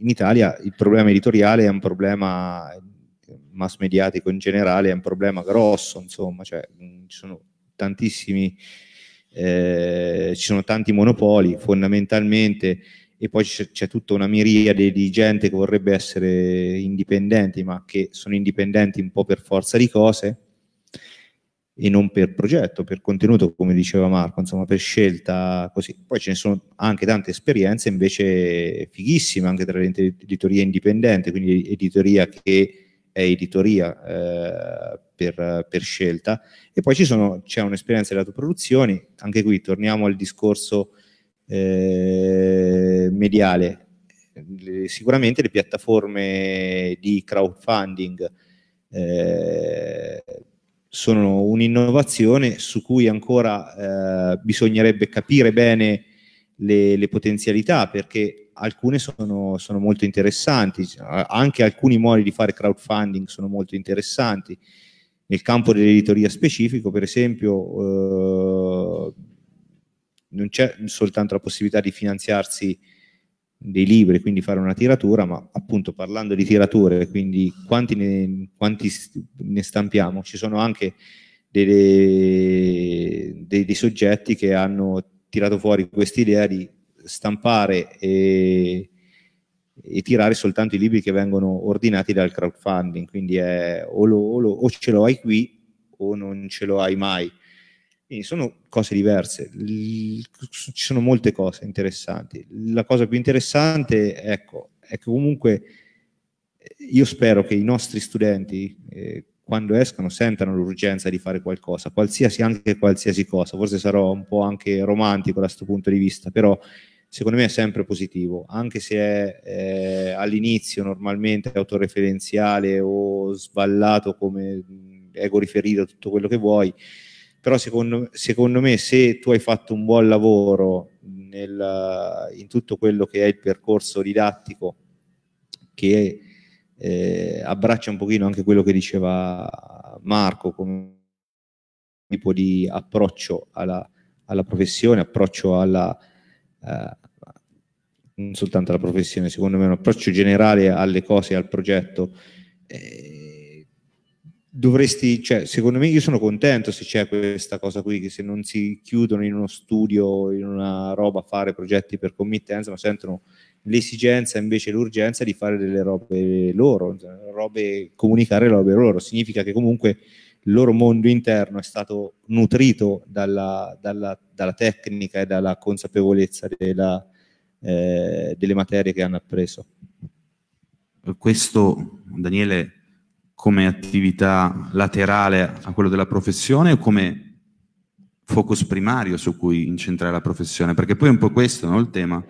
In Italia il problema editoriale è un problema mass mediatico in generale, è un problema grosso, insomma, cioè, mm, ci sono tantissimi, eh, ci sono tanti monopoli, fondamentalmente e poi c'è, tutta una miriade di gente che vorrebbe essere indipendenti, ma che sono indipendenti un po' per forza di cose e non per progetto, per contenuto, come diceva Marco, insomma, per scelta così. Poi ce ne sono anche tante esperienze invece fighissime anche tra l'editoria indipendente, quindi editoria che è editoria eh, per, per, scelta. E poi c'è un'esperienza di autoproduzioni, anche qui torniamo al discorso eh, mediale. Sicuramente le piattaforme di crowdfunding eh, sono un'innovazione su cui ancora eh, bisognerebbe capire bene le, le potenzialità perché alcune sono, sono, molto interessanti, anche alcuni modi di fare crowdfunding sono molto interessanti. Nel campo dell'editoria specifico, per esempio, eh, non c'è soltanto la possibilità di finanziarsi dei libri, quindi fare una tiratura, ma appunto parlando di tirature, quindi quanti ne, quanti ne stampiamo, ci sono anche dei, dei, dei soggetti che hanno tirato fuori quest'idea di stampare e, e, tirare soltanto i libri che vengono ordinati dal crowdfunding, quindi è o, lo, o, lo, o ce lo hai qui o non ce lo hai mai. Quindi sono cose diverse, ci sono molte cose interessanti. La cosa più interessante ecco, è che comunque eh, io spero che i nostri studenti eh, quando escano, sentano l'urgenza di fare qualcosa, qualsiasi anche qualsiasi cosa, forse sarò un po' anche romantico da questo punto di vista, però secondo me è sempre positivo, anche se è eh, all'inizio normalmente autoreferenziale o sballato come mm, ego riferito, tutto quello che vuoi, però secondo, secondo, me se tu hai fatto un buon lavoro nel, in tutto quello che è il percorso didattico che eh, abbraccia un pochino anche quello che diceva Marco come tipo di approccio alla, alla professione, approccio alla, eh, non soltanto alla professione, secondo me un approccio generale alle cose, al progetto. Eh, dovresti, cioè, secondo me io sono contento se c'è questa cosa qui, che se non si chiudono in uno studio, in una roba, a fare progetti per committenza, ma sentono l'esigenza invece l'urgenza di fare delle robe loro, robe, comunicare robe loro, significa che comunque il loro mondo interno è stato nutrito dalla, dalla, dalla tecnica e dalla consapevolezza della, eh, delle materie che hanno appreso. Questo, Daniele, come attività laterale a quello della professione o come focus primario su cui incentrare la professione? Perché poi è un po' questo no, il tema.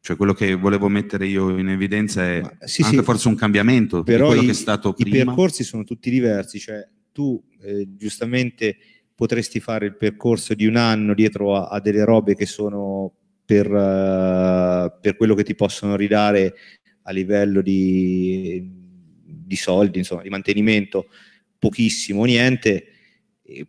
Cioè quello che volevo mettere io in evidenza è sì, anche sì, forse un cambiamento però i, I percorsi sono tutti diversi, cioè tu eh, giustamente potresti fare il percorso di un anno dietro a, a delle robe che sono per, uh, per quello che ti possono ridare a livello di di soldi, insomma, di mantenimento, pochissimo, niente,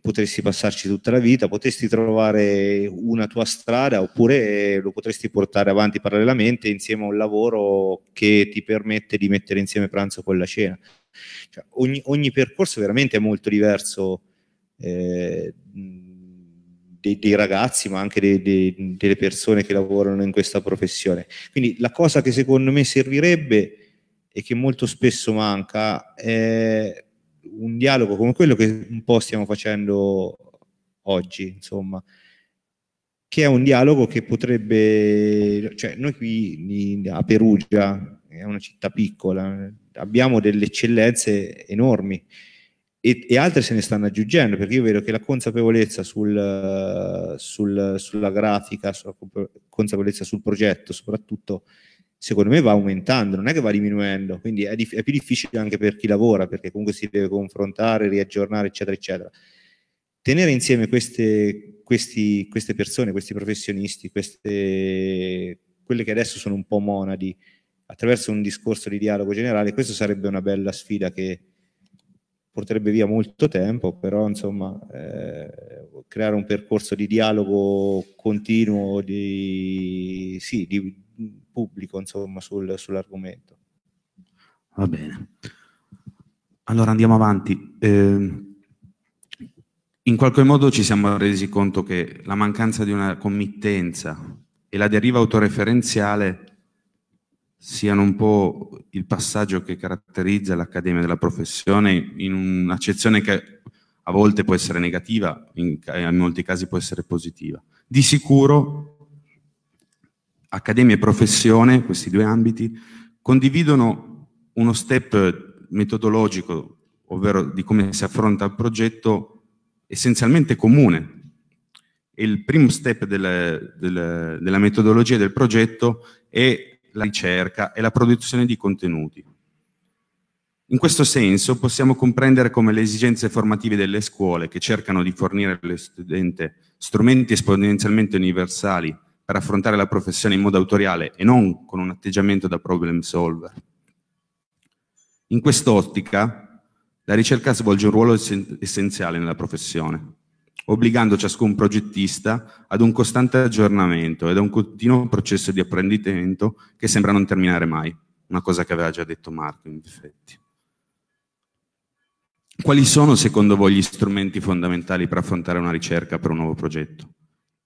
potresti passarci tutta la vita, potresti trovare una tua strada oppure eh, lo potresti portare avanti parallelamente insieme a un lavoro che ti permette di mettere insieme pranzo con la cena. Cioè, ogni, ogni, percorso veramente è molto diverso eh, dei, dei, ragazzi, ma anche dei, dei, delle persone che lavorano in questa professione. Quindi la cosa che secondo me servirebbe e che molto spesso manca è un dialogo come quello che un po' stiamo facendo oggi, insomma, che è un dialogo che potrebbe, cioè noi qui a Perugia, è una città piccola, abbiamo delle eccellenze enormi e, e altre se ne stanno aggiungendo, perché io vedo che la consapevolezza sul, sul, sulla grafica, sulla consapevolezza sul progetto soprattutto secondo me va aumentando, non è che va diminuendo, quindi è, dif- è, più difficile anche per chi lavora, perché comunque si deve confrontare, riaggiornare, eccetera, eccetera. Tenere insieme queste, questi, queste persone, questi professionisti, queste, quelle che adesso sono un po' monadi, attraverso un discorso di dialogo generale, questa sarebbe una bella sfida che porterebbe via molto tempo, però insomma eh, creare un percorso di dialogo continuo, di, sì, di, pubblico insomma, sul, sull'argomento. Va bene. Allora andiamo avanti. Eh, in qualche modo ci siamo resi conto che la mancanza di una committenza e la deriva autoreferenziale siano un po' il passaggio che caratterizza l'Accademia della professione in un'accezione che a volte può essere negativa, in, in molti casi può essere positiva. Di sicuro accademia e professione, questi due ambiti, condividono uno step metodologico, ovvero di come si affronta il progetto, essenzialmente comune. Il primo step delle, delle, della metodologia del progetto è la ricerca e la produzione di contenuti. In questo senso possiamo comprendere come le esigenze formative delle scuole che cercano di fornire allo studente strumenti esponenzialmente universali per affrontare la professione in modo autoriale e non con un atteggiamento da problem solver. In quest'ottica, la ricerca svolge un ruolo essenziale nella professione, obbligando ciascun progettista ad un costante aggiornamento ed a un continuo processo di apprendimento che sembra non terminare mai, una cosa che aveva già detto Marco in effetti. Quali sono secondo voi gli strumenti fondamentali per affrontare una ricerca per un nuovo progetto?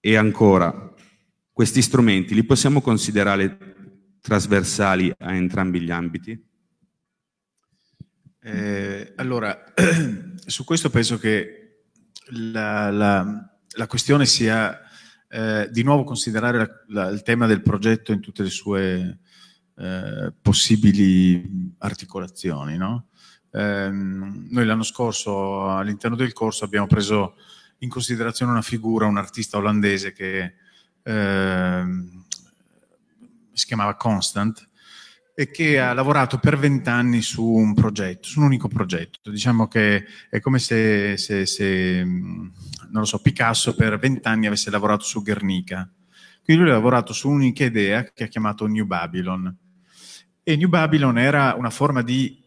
E ancora, questi strumenti li possiamo considerare trasversali a entrambi gli ambiti? Eh, allora, su questo penso che la, la, la questione sia eh, di nuovo considerare la, il tema del progetto in tutte le sue eh, possibili articolazioni. No? Ehm, noi l'anno scorso all'interno del corso abbiamo preso in considerazione una figura, un artista olandese che Ehm, si chiamava Constant, e che ha lavorato per vent'anni su un progetto, su un unico progetto. Diciamo che è come se, se, se non lo so, Picasso per vent'anni avesse lavorato su Guernica. Quindi lui ha lavorato su un'unica idea che ha chiamato New Babylon. E New Babylon era una forma di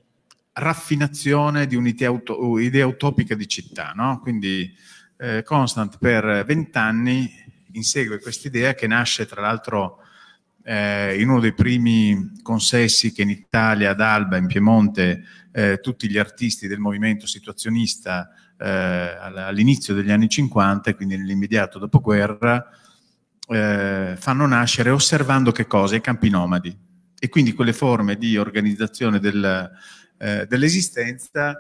raffinazione di un'idea uto- utopica di città, no? Quindi eh, Constant per vent'anni insegue quest'idea che nasce tra l'altro eh, in uno dei primi consessi che in Italia, ad Alba, in Piemonte, eh, tutti gli artisti del movimento situazionista eh, all'inizio degli anni 50, quindi nell'immediato dopoguerra, eh, fanno nascere osservando che cosa? I campi nomadi. E quindi quelle forme di organizzazione del, eh, dell'esistenza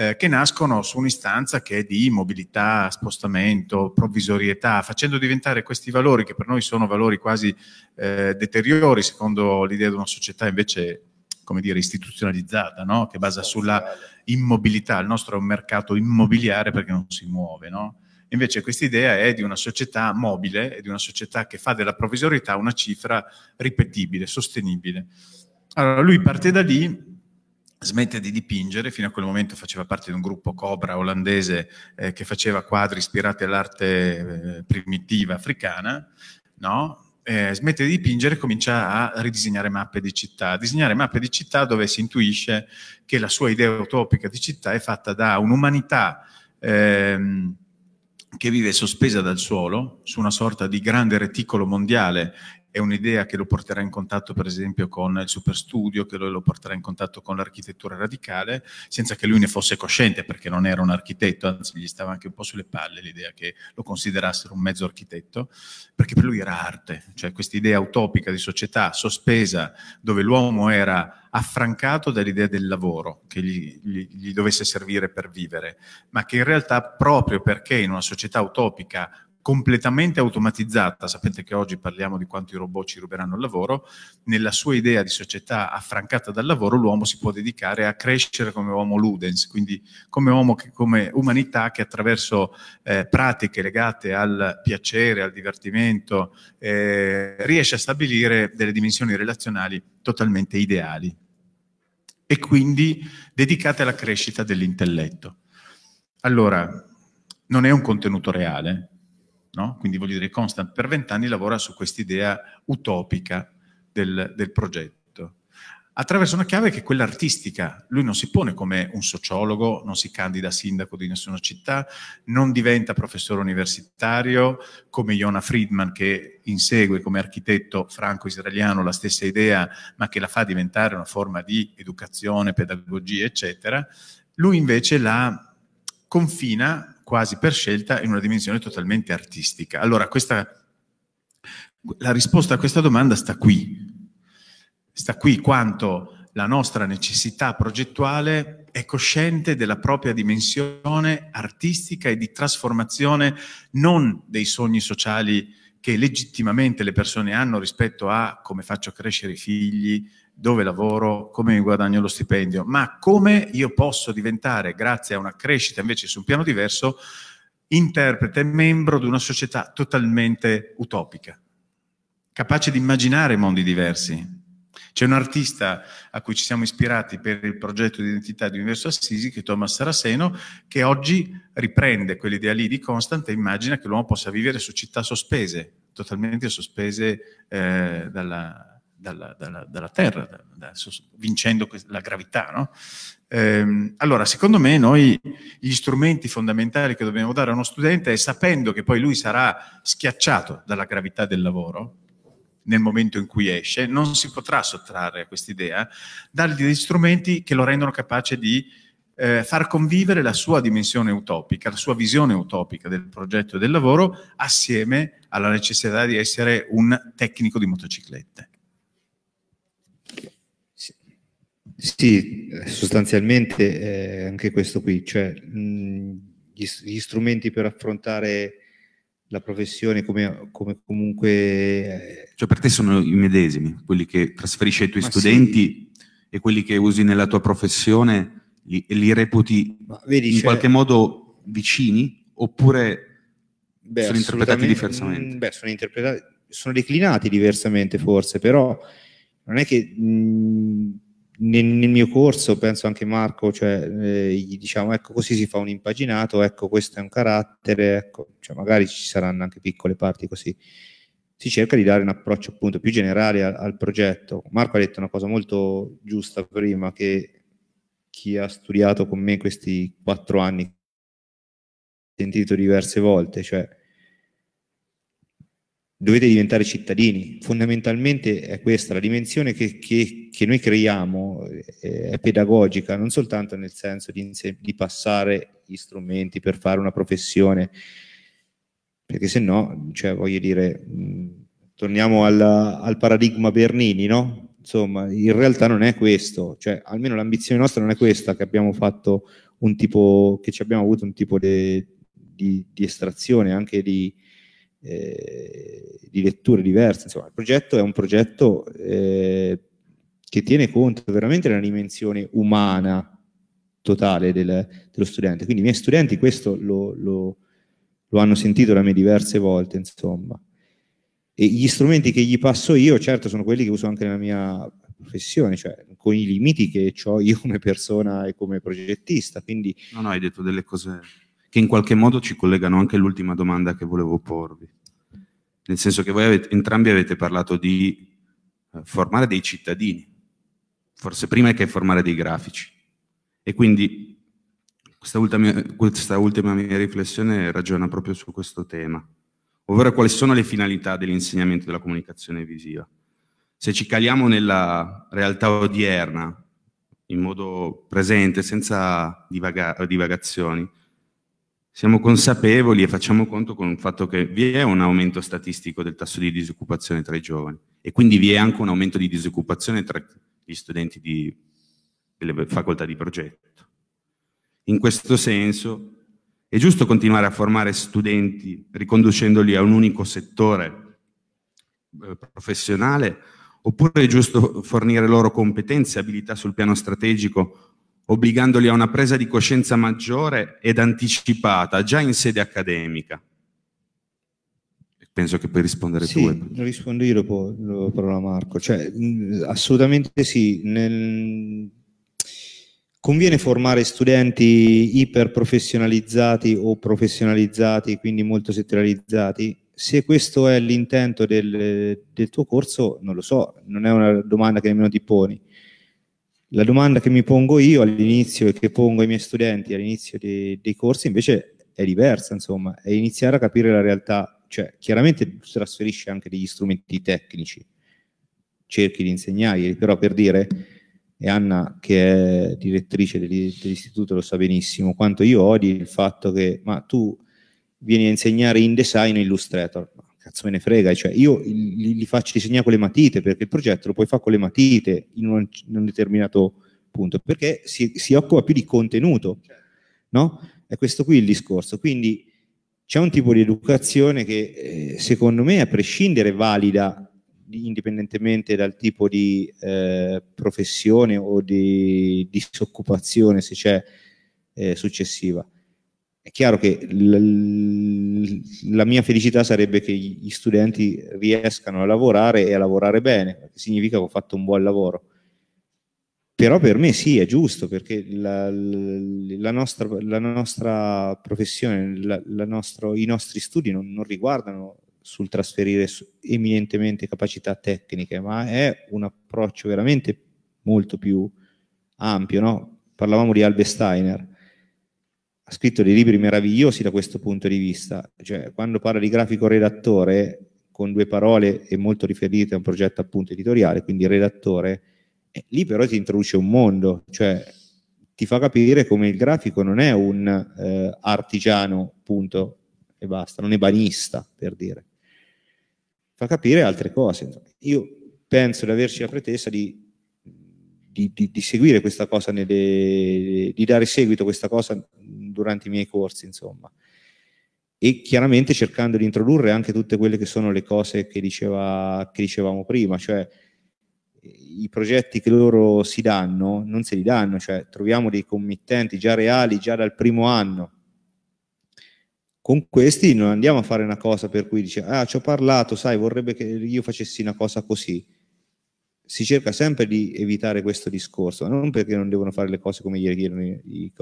eh, che nascono su un'istanza che è di mobilità, spostamento, provvisorietà, facendo diventare questi valori che per noi sono valori quasi eh, deteriori secondo l'idea di una società invece come dire, istituzionalizzata, no? che basa sulla immobilità. Il nostro è un mercato immobiliare perché non si muove. No? Invece questa idea è di una società mobile, è di una società che fa della provvisorietà una cifra ripetibile, sostenibile. Allora lui parte da lì smette di dipingere, fino a quel momento faceva parte di un gruppo cobra olandese eh, che faceva quadri ispirati all'arte eh, primitiva africana, no? Eh, smette di dipingere e comincia a ridisegnare mappe di città, a disegnare mappe di città dove si intuisce che la sua idea utopica di città è fatta da un'umanità ehm, che vive sospesa dal suolo su una sorta di grande reticolo mondiale è un'idea che lo porterà in contatto per esempio con il superstudio, che lo porterà in contatto con l'architettura radicale, senza che lui ne fosse cosciente perché non era un architetto, anzi gli stava anche un po' sulle palle l'idea che lo considerassero un mezzo architetto, perché per lui era arte, cioè questa idea utopica di società sospesa dove l'uomo era affrancato dall'idea del lavoro che gli, gli, gli dovesse servire per vivere, ma che in realtà proprio perché in una società utopica completamente automatizzata, sapete che oggi parliamo di quanto i robot ci ruberanno il lavoro, nella sua idea di società affrancata dal lavoro l'uomo si può dedicare a crescere come uomo ludens, quindi come, uomo che, come umanità che attraverso eh, pratiche legate al piacere, al divertimento, eh, riesce a stabilire delle dimensioni relazionali totalmente ideali e quindi dedicate alla crescita dell'intelletto. Allora, non è un contenuto reale, no? quindi voglio dire Constant per vent'anni lavora su quest'idea utopica del, del progetto attraverso una chiave che è quella artistica. Lui non si pone come un sociologo, non si candida a sindaco di nessuna città, non diventa professore universitario come Iona Friedman che insegue come architetto franco-israeliano la stessa idea, ma che la fa diventare una forma di educazione, pedagogia, eccetera. Lui invece la confina quasi per scelta in una dimensione totalmente artistica. Allora, questa, la risposta a questa domanda sta qui, sta qui quanto la nostra necessità progettuale è cosciente della propria dimensione artistica e di trasformazione non dei sogni sociali che legittimamente le persone hanno rispetto a come faccio crescere i figli, dove lavoro, come mi guadagno lo stipendio, ma come io posso diventare, grazie a una crescita invece su un piano diverso, interprete e membro di una società totalmente utopica, capace di immaginare mondi diversi. C'è un artista a cui ci siamo ispirati per il progetto di identità di Universo Assisi, che è Thomas Saraseno, che oggi riprende quell'idea lì di Constant e immagina che l'uomo possa vivere su città sospese, totalmente sospese eh, dalla, dalla, dalla, dalla Terra, da, da, vincendo la gravità. No? Ehm, allora, secondo me, noi gli strumenti fondamentali che dobbiamo dare a uno studente è sapendo che poi lui sarà schiacciato dalla gravità del lavoro nel momento in cui esce, non si potrà sottrarre a quest'idea, dargli degli strumenti che lo rendono capace di eh, far convivere la sua dimensione utopica, la sua visione utopica del progetto e del lavoro assieme alla necessità di essere un tecnico di motociclette. Sì, eh, sostanzialmente eh, anche questo qui, cioè mh, gli, gli, strumenti per affrontare la professione come, come comunque... Eh, cioè per te sono i medesimi, quelli che trasferisci ai tuoi studenti sì. e quelli che usi nella tua professione, li, li reputi vedi, in cioè, qualche modo vicini oppure beh, sono interpretati diversamente? Beh, sono, interpretati, sono declinati diversamente forse, però non è che... Mh, nel, nel, mio corso, penso anche Marco, cioè, eh, gli diciamo ecco così si fa un impaginato, ecco questo è un carattere, ecco, cioè, magari ci saranno anche piccole parti così. Si cerca di dare un approccio appunto più generale al, al progetto. Marco ha detto una cosa molto giusta prima, che chi ha studiato con me questi quattro anni sentito diverse volte, cioè dovete diventare cittadini. Fondamentalmente è questa la dimensione che, che, che noi creiamo, eh, è pedagogica, non soltanto nel senso di, di, passare gli strumenti per fare una professione, perché se no, cioè, voglio dire, mh, torniamo alla, al paradigma Bernini, no? Insomma, in realtà non è questo, cioè almeno l'ambizione nostra non è questa che abbiamo fatto un tipo, che ci abbiamo avuto un tipo di, di estrazione anche di, eh, di letture diverse. Insomma, il progetto è un progetto eh, che tiene conto veramente della dimensione umana totale del, dello studente. Quindi i miei studenti questo lo, lo, lo hanno sentito da me diverse volte, insomma. E gli strumenti che gli passo io, certo, sono quelli che uso anche nella mia professione, cioè con i limiti che ho io come persona e come progettista. Quindi... No, no, hai detto delle cose che in qualche modo ci collegano anche all'ultima domanda che volevo porvi. Nel senso che voi avete, entrambi avete parlato di eh, formare dei cittadini, forse prima che formare dei grafici. E quindi questa ultima, questa ultima mia riflessione ragiona proprio su questo tema, ovvero quali sono le finalità dell'insegnamento della comunicazione visiva. Se ci caliamo nella realtà odierna, in modo presente, senza divaga divagazioni, siamo consapevoli e facciamo conto con il fatto che vi è un aumento statistico del tasso di disoccupazione tra i giovani e quindi vi è anche un aumento di disoccupazione tra gli studenti di, delle facoltà di progetto. In questo senso è giusto continuare a formare studenti riconducendoli a un unico settore eh, professionale oppure è giusto fornire loro competenze e abilità sul piano strategico obbligandoli a una presa di coscienza maggiore ed anticipata, già in sede accademica. Penso che puoi rispondere sì, tu. rispondo io dopo, la parola Marco. Cioè, assolutamente sì. Nel... Conviene formare studenti iperprofessionalizzati o professionalizzati, quindi molto settorializzati, se questo è l'intento del, del, tuo corso, non lo so, non è una domanda che nemmeno ti poni. La domanda che mi pongo io all'inizio e che pongo ai miei studenti all'inizio dei, dei corsi invece è diversa, insomma, è iniziare a capire la realtà, cioè chiaramente trasferisce anche degli strumenti tecnici, cerchi di insegnargli, però per dire, e Anna che è direttrice dell'istituto lo sa benissimo, quanto io odio il fatto che, ma tu vieni a insegnare in design o Illustrator, cazzo me ne frega, cioè io li, li, faccio disegnare con le matite perché il progetto lo puoi fare con le matite in un, in un determinato punto perché si, si, occupa più di contenuto, no? È questo qui il discorso. Quindi c'è un tipo di educazione che eh, secondo me a prescindere è valida indipendentemente dal tipo di eh, professione o di disoccupazione se c'è eh, successiva è chiaro che la mia felicità sarebbe che gli studenti riescano a lavorare e a lavorare bene, perché significa che ho fatto un buon lavoro. Però per me sì, è giusto, perché la, la, nostra, la nostra, professione, la, nostro, i nostri studi non, non riguardano sul trasferire eminentemente capacità tecniche, ma è un approccio veramente molto più ampio. No? Parlavamo di Albesteiner ha scritto dei libri meravigliosi da questo punto di vista, cioè, quando parla di grafico redattore, con due parole è molto riferito a un progetto appunto editoriale, quindi redattore, eh, lì però ti introduce un mondo, cioè ti fa capire come il grafico non è un eh, artigiano, punto, e basta, non è banista, per dire. Fa capire altre cose. Io penso di averci la pretesa di di, di, di, seguire questa cosa, nelle, di dare seguito a questa cosa durante i miei corsi, insomma. E chiaramente cercando di introdurre anche tutte quelle che sono le cose che, diceva, che dicevamo prima, cioè i progetti che loro si danno non se li danno, cioè troviamo dei committenti già reali già dal primo anno. Con questi non andiamo a fare una cosa per cui dice ah ci ho parlato, sai, vorrebbe che io facessi una cosa così si cerca sempre di evitare questo discorso, non perché non devono fare le cose come gli richiedono i, i,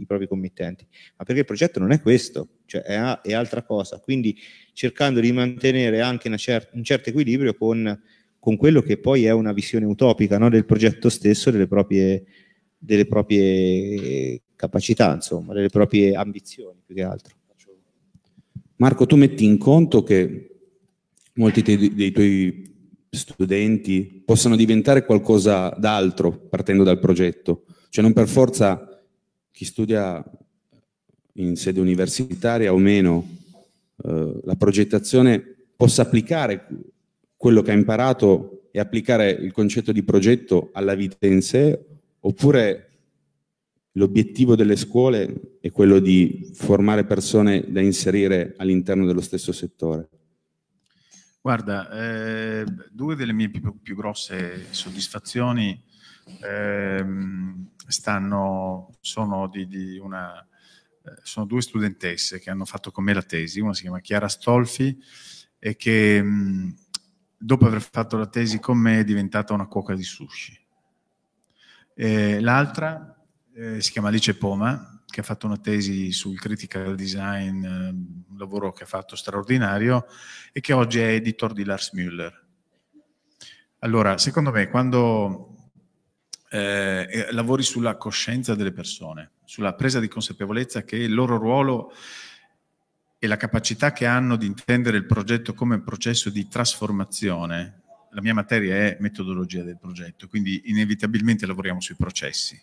i, propri committenti, ma perché il progetto non è questo, cioè è, è altra cosa. Quindi cercando di mantenere anche cer un certo equilibrio con, con, quello che poi è una visione utopica no, del progetto stesso, delle proprie, delle proprie capacità, insomma, delle proprie ambizioni più che altro. Marco, tu metti in conto che molti dei tuoi studenti possano diventare qualcosa d'altro partendo dal progetto. Cioè non per forza chi studia in sede universitaria o meno eh, la progettazione possa applicare quello che ha imparato e applicare il concetto di progetto alla vita in sé oppure l'obiettivo delle scuole è quello di formare persone da inserire all'interno dello stesso settore. Guarda, eh, due delle mie più, più grosse soddisfazioni eh, stanno, sono, di, di una, eh, sono, due studentesse che hanno fatto con me la tesi, una si chiama Chiara Stolfi e che mm, dopo aver fatto la tesi con me è diventata una cuoca di sushi. Eh, l'altra eh, si chiama Alice Poma che ha fatto una tesi sul critical design, ehm, un lavoro che ha fatto straordinario e che oggi è editor di Lars Müller. Allora, secondo me, quando eh, eh, lavori sulla coscienza delle persone, sulla presa di consapevolezza che il loro ruolo e la capacità che hanno di intendere il progetto come un processo di trasformazione, la mia materia è metodologia del progetto, quindi inevitabilmente lavoriamo sui processi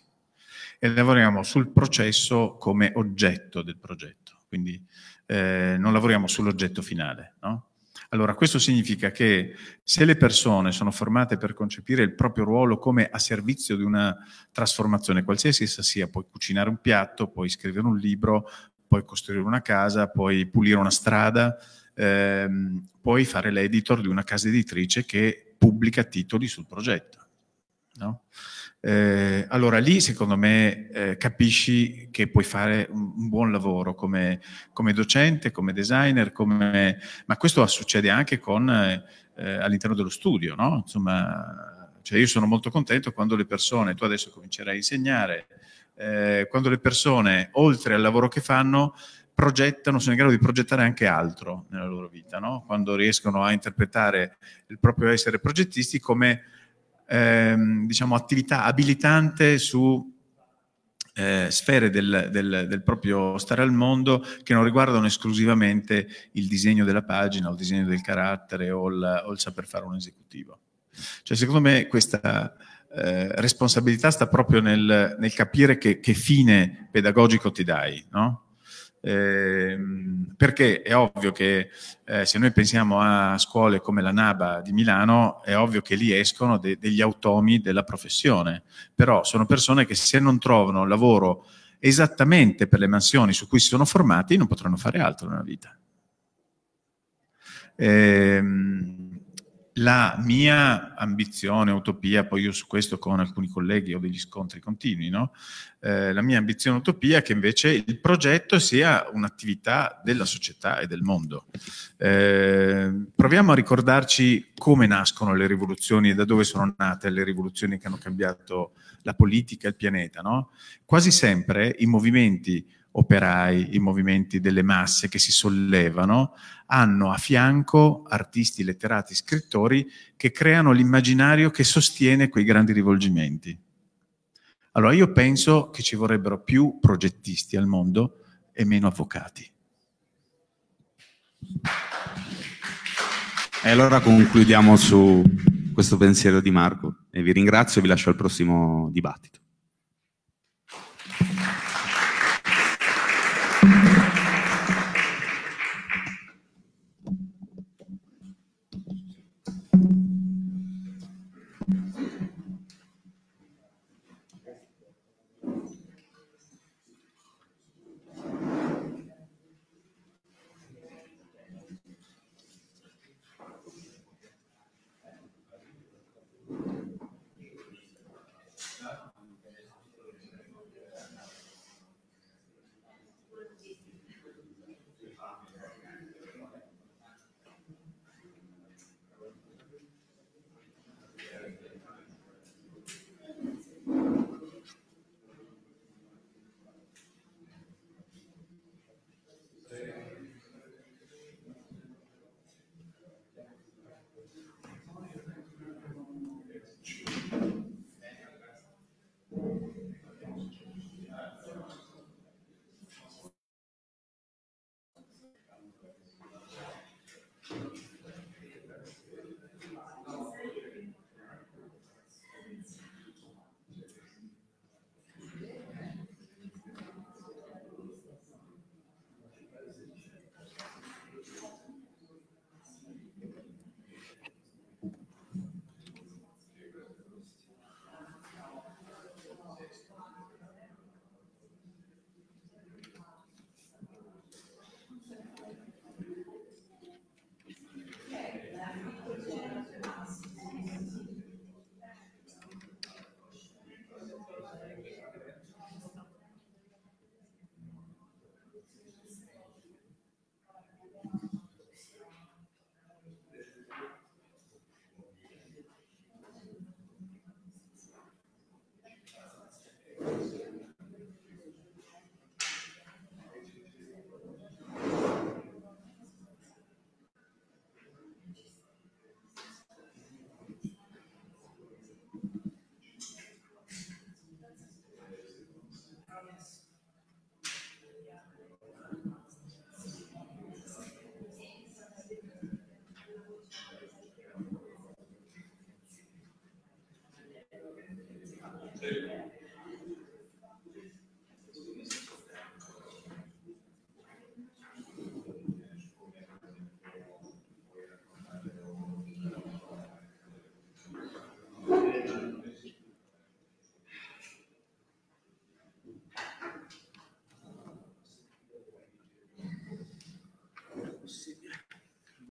e lavoriamo sul processo come oggetto del progetto, quindi eh, non lavoriamo sull'oggetto finale. No? Allora, questo significa che se le persone sono formate per concepire il proprio ruolo come a servizio di una trasformazione qualsiasi essa sia, puoi cucinare un piatto, puoi scrivere un libro, puoi costruire una casa, puoi pulire una strada, ehm, puoi fare l'editor di una casa editrice che pubblica titoli sul progetto. No? Eh, allora lì secondo me eh, capisci che puoi fare un, un buon lavoro come, come, docente, come designer, come... ma questo succede anche con, eh, all'interno dello studio, no? Insomma, cioè io sono molto contento quando le persone, tu adesso comincerai a insegnare, eh, quando le persone, oltre al lavoro che fanno, progettano, sono in grado di progettare anche altro nella loro vita, no? quando riescono a interpretare il proprio essere progettisti come ehm, diciamo, attività abilitante su eh, sfere del, del, del, proprio stare al mondo che non riguardano esclusivamente il disegno della pagina o il disegno del carattere o il, o il saper fare un esecutivo. Cioè, secondo me questa eh, responsabilità sta proprio nel, nel capire che, che, fine pedagogico ti dai, no? Ehm, perché è ovvio che eh, se noi pensiamo a scuole come la NABA di Milano, è ovvio che lì escono de- degli automi della professione, però sono persone che se non trovano lavoro esattamente per le mansioni su cui si sono formati non potranno fare altro nella vita. Ehm, la mia ambizione, utopia, poi io su questo con alcuni colleghi ho degli scontri continui, no? eh, la mia ambizione, utopia è che invece il progetto sia un'attività della società e del mondo. Eh, proviamo a ricordarci come nascono le rivoluzioni e da dove sono nate le rivoluzioni che hanno cambiato la politica e il pianeta. No? Quasi sempre i movimenti operai, i movimenti delle masse che si sollevano, hanno a fianco artisti, letterati, scrittori che creano l'immaginario che sostiene quei grandi rivolgimenti. Allora io penso che ci vorrebbero più progettisti al mondo e meno avvocati. E allora concludiamo su questo pensiero di Marco e vi ringrazio e vi lascio al prossimo dibattito.